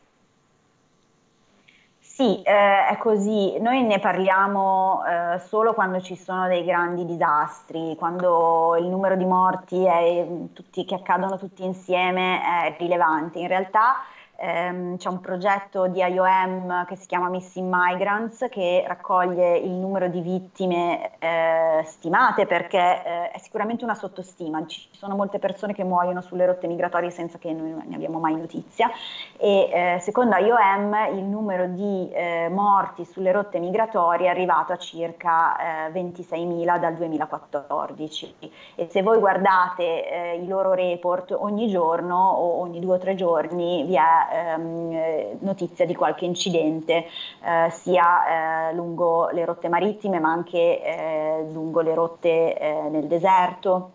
Sì, eh, è così. Noi ne parliamo eh, solo quando ci sono dei grandi disastri, quando il numero di morti è, tutti, che accadono tutti insieme è rilevante. In realtà ehm, c'è un progetto di IOM che si chiama Missing Migrants che raccoglie il numero di vittime eh, stimate perché eh, è sicuramente una sottostima, ci sono molte persone che muoiono sulle rotte migratorie senza che noi ne abbiamo mai notizia e eh, secondo IOM il numero di eh, morti sulle rotte migratorie è arrivato a circa 26.000 eh, dal 2014 e se voi guardate eh, i loro report ogni giorno o ogni due o tre giorni vi è ehm, eh, notizia di qualche incidente, eh, sia eh, lungo le rotte marittime, ma anche eh, lungo le rotte eh, nel deserto.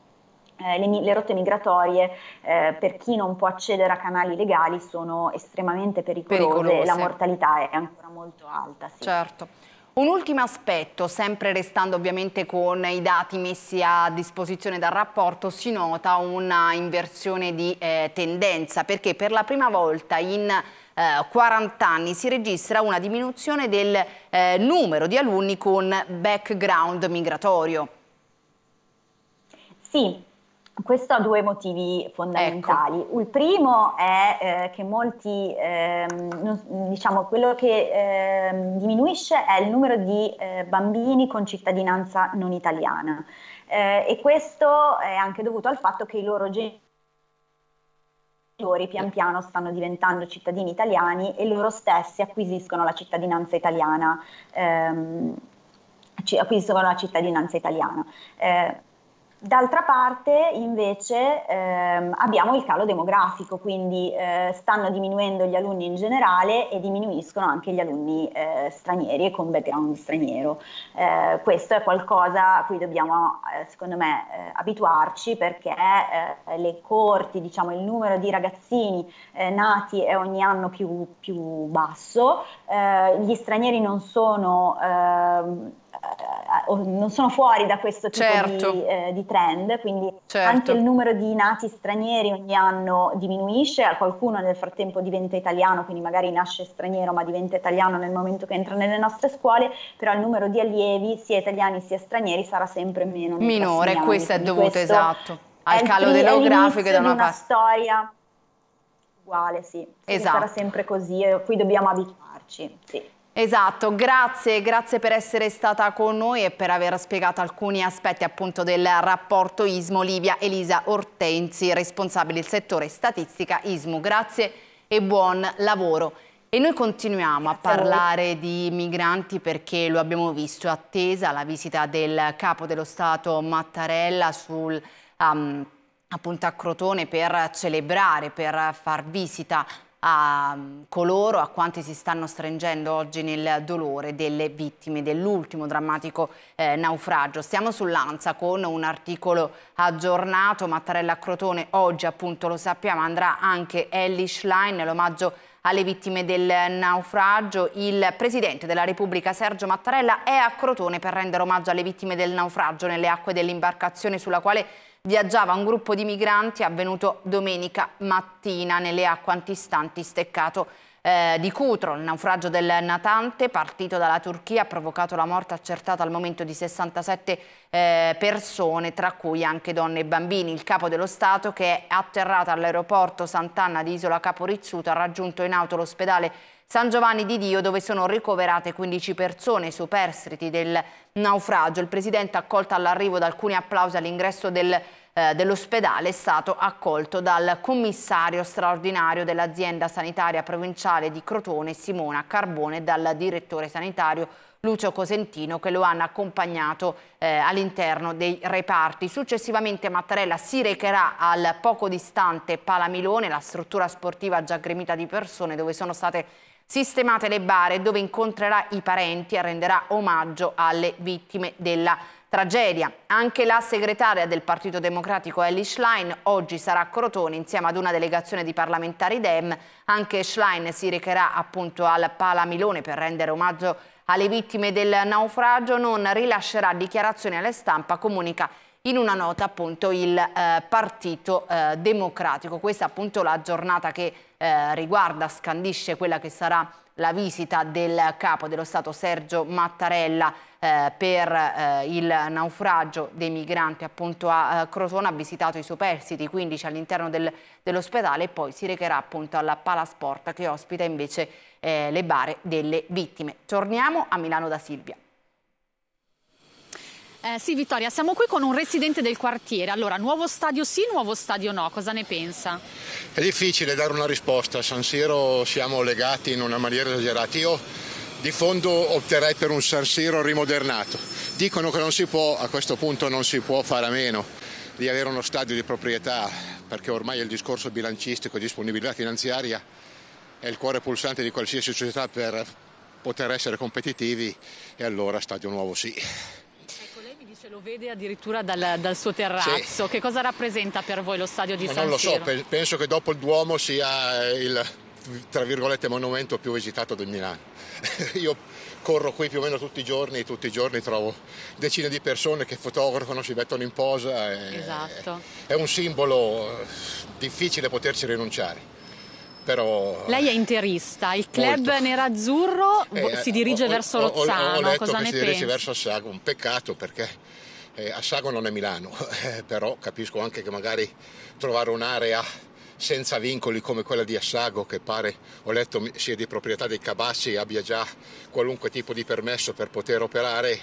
Eh, le, le, rotte migratorie eh, per chi non può accedere a canali legali sono estremamente pericolose, e la mortalità è ancora molto alta. Sì. Certo. Un ultimo aspetto, sempre restando ovviamente con i dati messi a disposizione dal rapporto, si nota una inversione di eh, tendenza perché per la prima volta in eh, 40 anni si registra una diminuzione del eh, numero di alunni con background migratorio. Sì, questo ha due motivi fondamentali. Ecco. Il primo è eh, che molti, ehm, diciamo, quello che ehm, diminuisce è il numero di eh, bambini con cittadinanza non italiana eh, e questo è anche dovuto al fatto che i loro genitori pian piano stanno diventando cittadini italiani e loro stessi acquisiscono la cittadinanza italiana, ehm, acquisiscono la cittadinanza italiana eh, D'altra parte invece ehm, abbiamo il calo demografico, quindi eh, stanno diminuendo gli alunni in generale e diminuiscono anche gli alunni eh, stranieri e con background straniero. Eh, questo è qualcosa a cui dobbiamo, eh, secondo me, eh, abituarci perché eh, le corti, diciamo, il numero di ragazzini nati è ogni anno più, più basso, gli stranieri non sono ehm, eh, non sono fuori da questo tipo certo. di, eh, di, trend, quindi certo. anche il numero di nati stranieri ogni anno diminuisce, qualcuno nel frattempo diventa italiano, quindi magari nasce straniero ma diventa italiano nel momento che entra nelle nostre scuole, però il numero di allievi sia italiani sia stranieri sarà sempre meno. Minore, questo anni. è dovuto questo esatto al calo pri- demografico da una, una parte. storia uguale, sì, esatto. sarà sempre così, qui dobbiamo abituarci. Sì. Esatto, grazie, grazie per essere stata con noi e per aver spiegato alcuni aspetti appunto del rapporto ismo Livia Elisa Ortenzi, responsabile del settore statistica ISMO. Grazie e buon lavoro. E noi continuiamo a parlare di migranti perché lo abbiamo visto, attesa la visita del capo dello Stato Mattarella sul, um, appunto a Crotone per celebrare, per far visita a mm, coloro, a quanti si stanno stringendo oggi nel dolore delle vittime dell'ultimo drammatico eh, naufragio. Stiamo sull'Anza con un articolo aggiornato, Mattarella Crotone oggi appunto lo sappiamo andrà anche Ellie Schlein, l'omaggio alle vittime del naufragio. Il Presidente della Repubblica Sergio Mattarella è a Crotone per rendere omaggio alle vittime del naufragio nelle acque dell'imbarcazione sulla quale viaggiava un gruppo di migranti avvenuto domenica mattina nelle acque antistanti steccato eh, di Cutro. Il naufragio del natante partito dalla Turchia ha provocato la morte accertata al momento di 67 eh, persone, tra cui anche donne e bambini. Il capo dello Stato, che è atterrato all'aeroporto Sant'Anna di Isola Caporizzuto, ha raggiunto in auto l'ospedale San Giovanni di Dio dove sono ricoverate 15 persone superstiti del naufragio. Il Presidente accolto all'arrivo da alcuni applausi all'ingresso del eh, dell'ospedale è stato accolto dal commissario straordinario dell'azienda sanitaria provinciale di Crotone Simona Carbone e dal direttore sanitario Lucio Cosentino che lo hanno accompagnato eh, all'interno dei reparti. Successivamente Mattarella si recherà al poco distante Palamilone, la struttura sportiva già gremita di persone dove sono state Sistemate le bare dove incontrerà i parenti e renderà omaggio alle vittime della tragedia. Anche la segretaria del Partito Democratico Ellie Schlein oggi sarà a Crotone insieme ad una delegazione di parlamentari DEM. Anche Schlein si recherà appunto al Palamilone per rendere omaggio alle vittime del naufragio, non rilascerà dichiarazioni alla stampa, comunica in una nota appunto il eh, Partito eh, Democratico. Questa appunto la giornata che eh, riguarda, scandisce quella che sarà la visita del capo dello Stato Sergio Mattarella eh, per eh, il naufragio dei migranti appunto a eh, Crotone, ha visitato i superstiti 15 all'interno dell'ospedale e poi si recherà appunto alla Palasport che ospita invece eh, le bare delle vittime. Torniamo a Milano da Silvia. Eh, sì, Vittoria, siamo qui con un residente del quartiere. Allora, nuovo stadio sì, nuovo stadio no, cosa ne pensa? È difficile dare una risposta. A San Siro siamo legati in una maniera esagerata. Io di fondo opterei per un San Siro rimodernato. Dicono che non si può, a questo punto non si può fare a meno di avere uno stadio di proprietà, perché ormai il discorso bilancistico e disponibilità finanziaria è il cuore pulsante di qualsiasi società per poter essere competitivi e allora stadio nuovo sì ce lo vede addirittura dal, dal suo terrazzo. Sì. Che cosa rappresenta per voi lo stadio di Ma San non Siro? Non lo so, penso che dopo il Duomo sia il tra virgolette monumento più visitato del Milano. Io corro qui più o meno tutti i giorni e tutti i giorni trovo decine di persone che fotografano, si mettono in posa. Esatto. È un simbolo difficile poterci rinunciare. Però, Lei è interista, il club molto. nerazzurro eh, si dirige ho, verso Rozzano, ho, ho letto cosa che ne si dirige verso Assago, un peccato perché eh, Assago non è Milano, eh, però capisco anche che magari trovare un'area senza vincoli come quella di Assago che pare, ho letto, sia di proprietà dei Cabassi e abbia già qualunque tipo di permesso per poter operare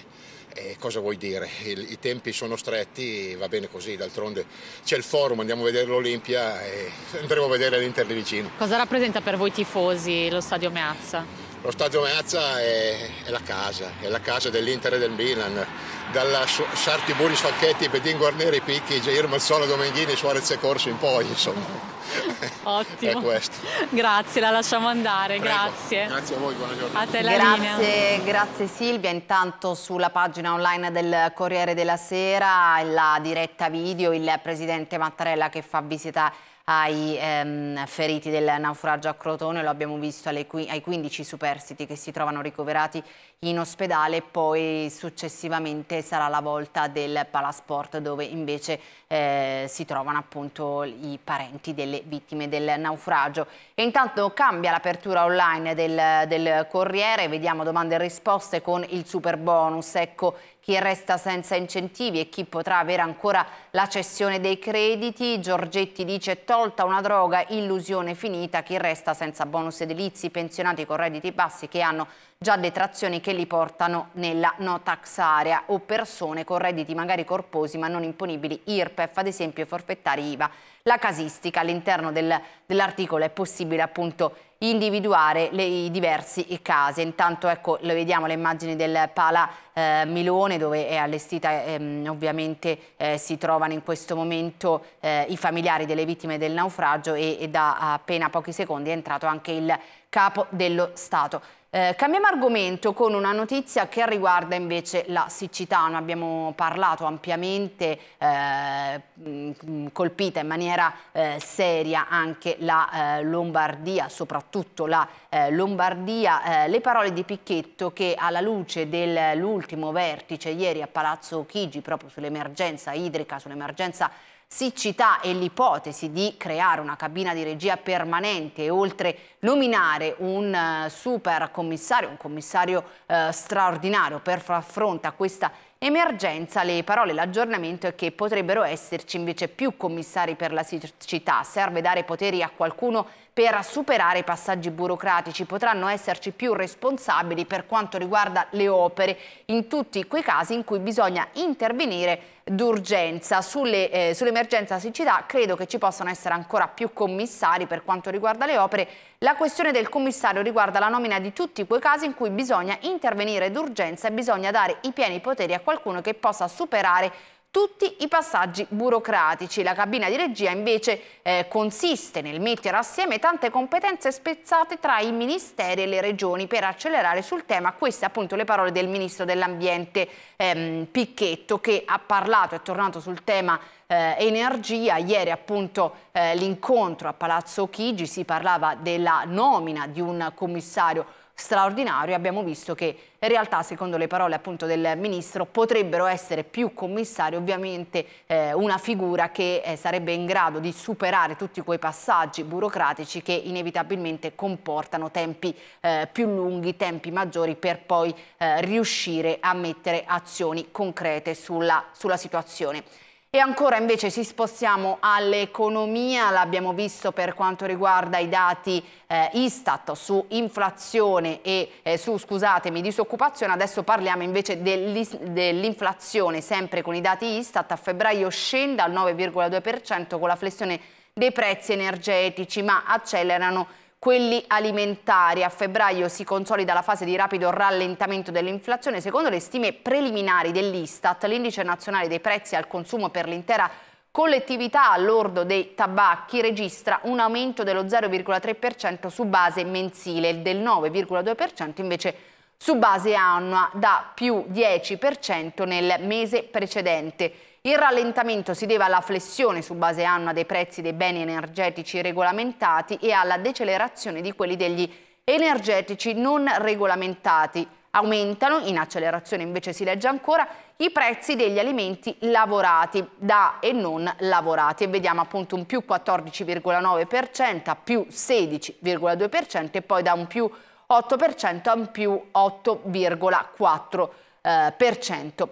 eh, cosa vuoi dire? I, I, tempi sono stretti, va bene così, d'altronde c'è il forum, andiamo a vedere l'Olimpia e andremo a vedere l'Inter di vicino. Cosa rappresenta per voi tifosi lo stadio Meazza? Lo stadio Meazza è, è, la casa, è la casa dell'Inter e del Milan. Dalla Sarti, Buris, Falchetti, Pedin, Guarneri, Picchi, Jair Mazzola, Domenghini, Suarez e Corso in poi, insomma. Ottimo. è questo. Grazie, la lasciamo andare, Prego. grazie. Grazie a voi, buona giornata. A te la grazie, linea. grazie Silvia. Intanto sulla pagina online del Corriere della Sera, la diretta video, il presidente Mattarella che fa visita ai ehm, feriti del naufragio a Crotone, lo abbiamo visto alle, ai 15 superstiti che si trovano ricoverati in ospedale, poi successivamente sarà la volta del Palasport dove invece eh, si trovano appunto i parenti delle vittime del naufragio. E intanto cambia l'apertura online del, del Corriere, vediamo domande e risposte con il super bonus, ecco chi resta senza incentivi e chi potrà avere ancora la cessione dei crediti. Giorgetti dice tolta una droga, illusione finita, chi resta senza bonus edilizi, pensionati con redditi bassi che hanno già detrazioni che li portano nella no tax area o persone con redditi magari corposi ma non imponibili IRPEF, ad esempio forfettari IVA. La casistica all'interno dell'articolo è possibile appunto individuare le, i diversi casi. Intanto ecco, le vediamo le immagini del Pala eh, Milone dove è allestita, ehm, ovviamente eh, si trovano in questo momento eh, i familiari delle vittime del naufragio e, e da appena pochi secondi è entrato anche il capo dello Stato. Eh, cambiamo argomento con una notizia che riguarda invece la siccità, ne abbiamo parlato ampiamente, eh, mm, colpita in maniera eh, seria anche la eh, Lombardia, soprattutto la eh, Lombardia. le parole di Picchetto che alla luce dell'ultimo vertice ieri a Palazzo Chigi proprio sull'emergenza idrica, sull'emergenza idrica, siccità e l'ipotesi di creare una cabina di regia permanente e oltre nominare un eh, super commissario, un commissario eh, straordinario per far fronte a questa emergenza, le parole, l'aggiornamento è che potrebbero esserci invece più commissari per la siccità, serve dare poteri a qualcuno per superare i passaggi burocratici, potranno esserci più responsabili per quanto riguarda le opere in tutti quei casi in cui bisogna intervenire d'urgenza. Sulle, eh, sull'emergenza siccità credo che ci possano essere ancora più commissari per quanto riguarda le opere. La questione del commissario riguarda la nomina di tutti quei casi in cui bisogna intervenire d'urgenza e bisogna dare i pieni poteri a qualcuno che possa superare tutti i passaggi burocratici. La cabina di regia invece eh, consiste nel mettere assieme tante competenze spezzate tra i ministeri e le regioni per accelerare sul tema. Queste appunto le parole del ministro dell'ambiente ehm, Picchetto che ha parlato, è tornato sul tema eh, energia. Ieri appunto eh, l'incontro a Palazzo Chigi si parlava della nomina di un commissario straordinario. Abbiamo visto che in realtà, secondo le parole appunto del Ministro, potrebbero essere più commissari ovviamente eh, una figura che eh, sarebbe in grado di superare tutti quei passaggi burocratici che inevitabilmente comportano tempi eh, più lunghi, tempi maggiori per poi eh, riuscire a mettere azioni concrete sulla, sulla situazione. E ancora invece ci spostiamo all'economia, l'abbiamo visto per quanto riguarda i dati eh, Istat su inflazione e eh, su, scusatemi, disoccupazione, adesso parliamo invece dell'inflazione, sempre con i dati Istat, a febbraio scende al 9,2% con la flessione dei prezzi energetici, ma accelerano quelli alimentari. A febbraio si consolida la fase di rapido rallentamento dell'inflazione. Secondo le stime preliminari dell'Istat, l'indice nazionale dei prezzi al consumo per l'intera collettività all'ordo dei tabacchi registra un aumento dello 0,3% su base mensile e del 9,2% invece su base annua da più 10% nel mese precedente. Il rallentamento si deve alla flessione su base annua dei prezzi dei beni energetici regolamentati e alla decelerazione di quelli degli energetici non regolamentati. Aumentano, in accelerazione invece si legge ancora, i prezzi degli alimenti lavorati da e non lavorati e vediamo appunto un più 14,9%, a più 16,2% e poi da un più 8% a un più 8,4%.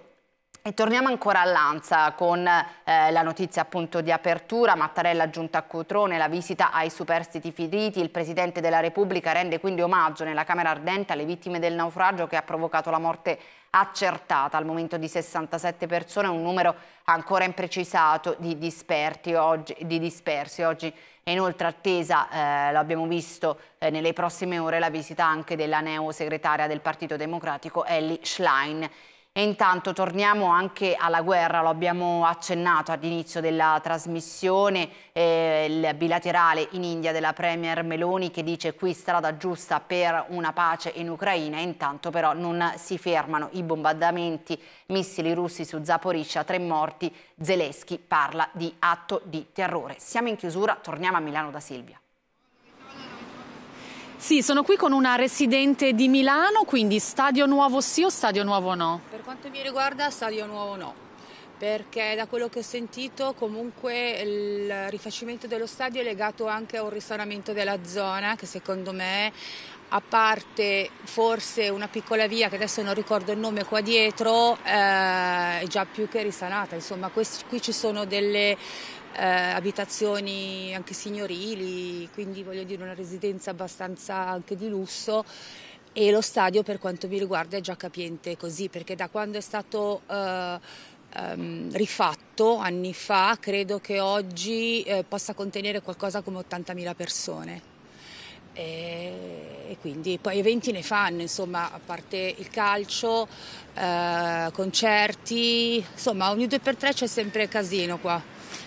E torniamo ancora all'Anza con eh, la notizia appunto di apertura, Mattarella giunta a Cotrone, la visita ai superstiti feriti, il Presidente della Repubblica rende quindi omaggio nella Camera Ardente alle vittime del naufragio che ha provocato la morte accertata, al momento di 67 persone, un numero ancora imprecisato di, disperti oggi, di dispersi oggi. È inoltre attesa, eh, lo abbiamo visto eh, nelle prossime ore, la visita anche della neo segretaria del Partito Democratico Ellie Schlein. E intanto torniamo anche alla guerra, lo abbiamo accennato all'inizio della trasmissione, eh, il bilaterale in India della Premier Meloni che dice qui strada giusta per una pace in Ucraina, intanto però non si fermano i bombardamenti, missili russi su Zaporizia, tre morti, Zelensky parla di atto di terrore. Siamo in chiusura, torniamo a Milano da Silvia. Sì, sono qui con una residente di Milano, quindi stadio nuovo sì o stadio nuovo no? Per quanto mi riguarda stadio nuovo no, perché da quello che ho sentito comunque il rifacimento dello stadio è legato anche a un risanamento della zona che secondo me a parte forse una piccola via che adesso non ricordo il nome qua dietro eh, è già più che risanata, insomma questi, qui ci sono delle eh, abitazioni anche signorili, quindi voglio dire una residenza abbastanza anche di lusso e lo stadio per quanto mi riguarda è già capiente così perché da quando è stato eh, ehm, rifatto anni fa credo che oggi eh, possa contenere qualcosa come 80.000 persone e, quindi poi eventi ne fanno, insomma, a parte il calcio, eh, concerti, insomma ogni due per tre c'è sempre casino qua.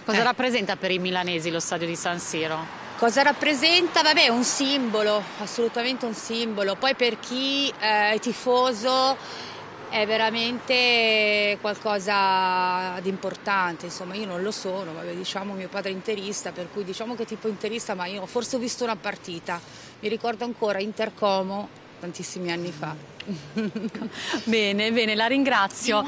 Cosa eh. rappresenta per i milanesi lo stadio di San Siro? Cosa rappresenta? Vabbè, un simbolo, assolutamente un simbolo. Poi per chi eh, è tifoso è veramente qualcosa di importante, insomma io non lo sono, vabbè, diciamo mio padre è interista, per cui diciamo che tipo interista, ma io forse ho visto una partita, mi ricordo ancora Intercomo tantissimi anni fa. bene, bene, la ringrazio.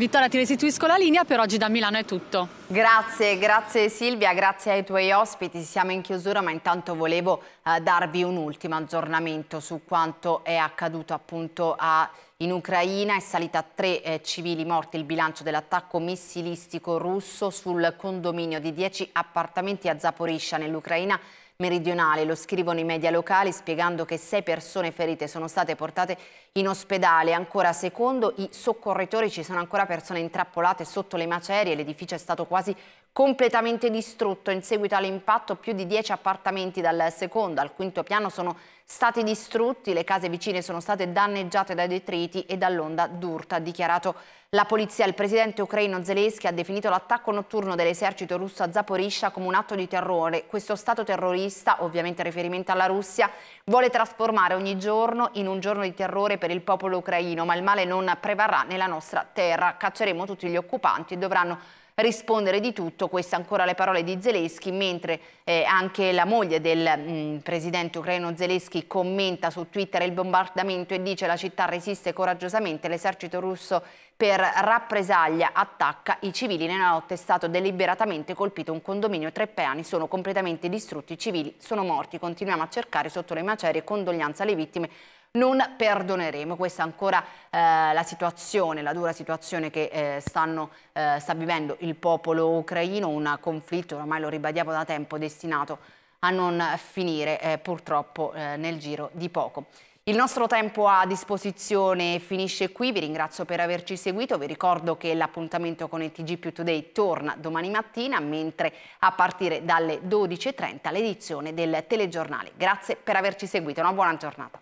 Vittoria, ti restituisco la linea, per oggi da Milano è tutto. Grazie, grazie Silvia, grazie ai tuoi ospiti. Siamo in chiusura, ma intanto volevo eh, darvi un ultimo aggiornamento su quanto è accaduto appunto a... In Ucraina è salita a tre eh, civili morti il bilancio dell'attacco missilistico russo sul condominio di 10 appartamenti a Zaporizhia nell'Ucraina meridionale. Lo scrivono i media locali spiegando che sei persone ferite sono state portate in ospedale. Ancora secondo i soccorritori ci sono ancora persone intrappolate sotto le macerie. L'edificio è stato quasi completamente distrutto. In seguito all'impatto più di 10 appartamenti dal secondo al quinto piano sono stati distrutti, le case vicine sono state danneggiate dai detriti e dall'onda d'urta, ha dichiarato la polizia, il presidente ucraino Zelensky ha definito l'attacco notturno dell'esercito russo a Zaporizhia come un atto di terrore. Questo stato terrorista, ovviamente riferimento alla Russia, vuole trasformare ogni giorno in un giorno di terrore per il popolo ucraino, ma il male non prevarrà nella nostra terra. Cacceremo tutti gli occupanti e dovranno rispondere di tutto, queste ancora le parole di Zelensky, mentre eh, anche la moglie del mh, mm, presidente ucraino Zelensky commenta su Twitter il bombardamento e dice la città resiste coraggiosamente, l'esercito russo per rappresaglia attacca i civili. Nella notte è stato deliberatamente colpito un condominio, tre piani sono completamente distrutti, i civili sono morti, continuiamo a cercare sotto le macerie condoglianza alle vittime non perdoneremo. Questa è ancora eh, la situazione, la dura situazione che eh, stanno, eh, sta vivendo il popolo ucraino, un conflitto, ormai lo ribadiamo da tempo, destinato a non finire eh, purtroppo eh, nel giro di poco. Il nostro tempo a disposizione finisce qui, vi ringrazio per averci seguito, vi ricordo che l'appuntamento con il TG più Today torna domani mattina, mentre a partire dalle 12.30 l'edizione del telegiornale. Grazie per averci seguito, una buona giornata.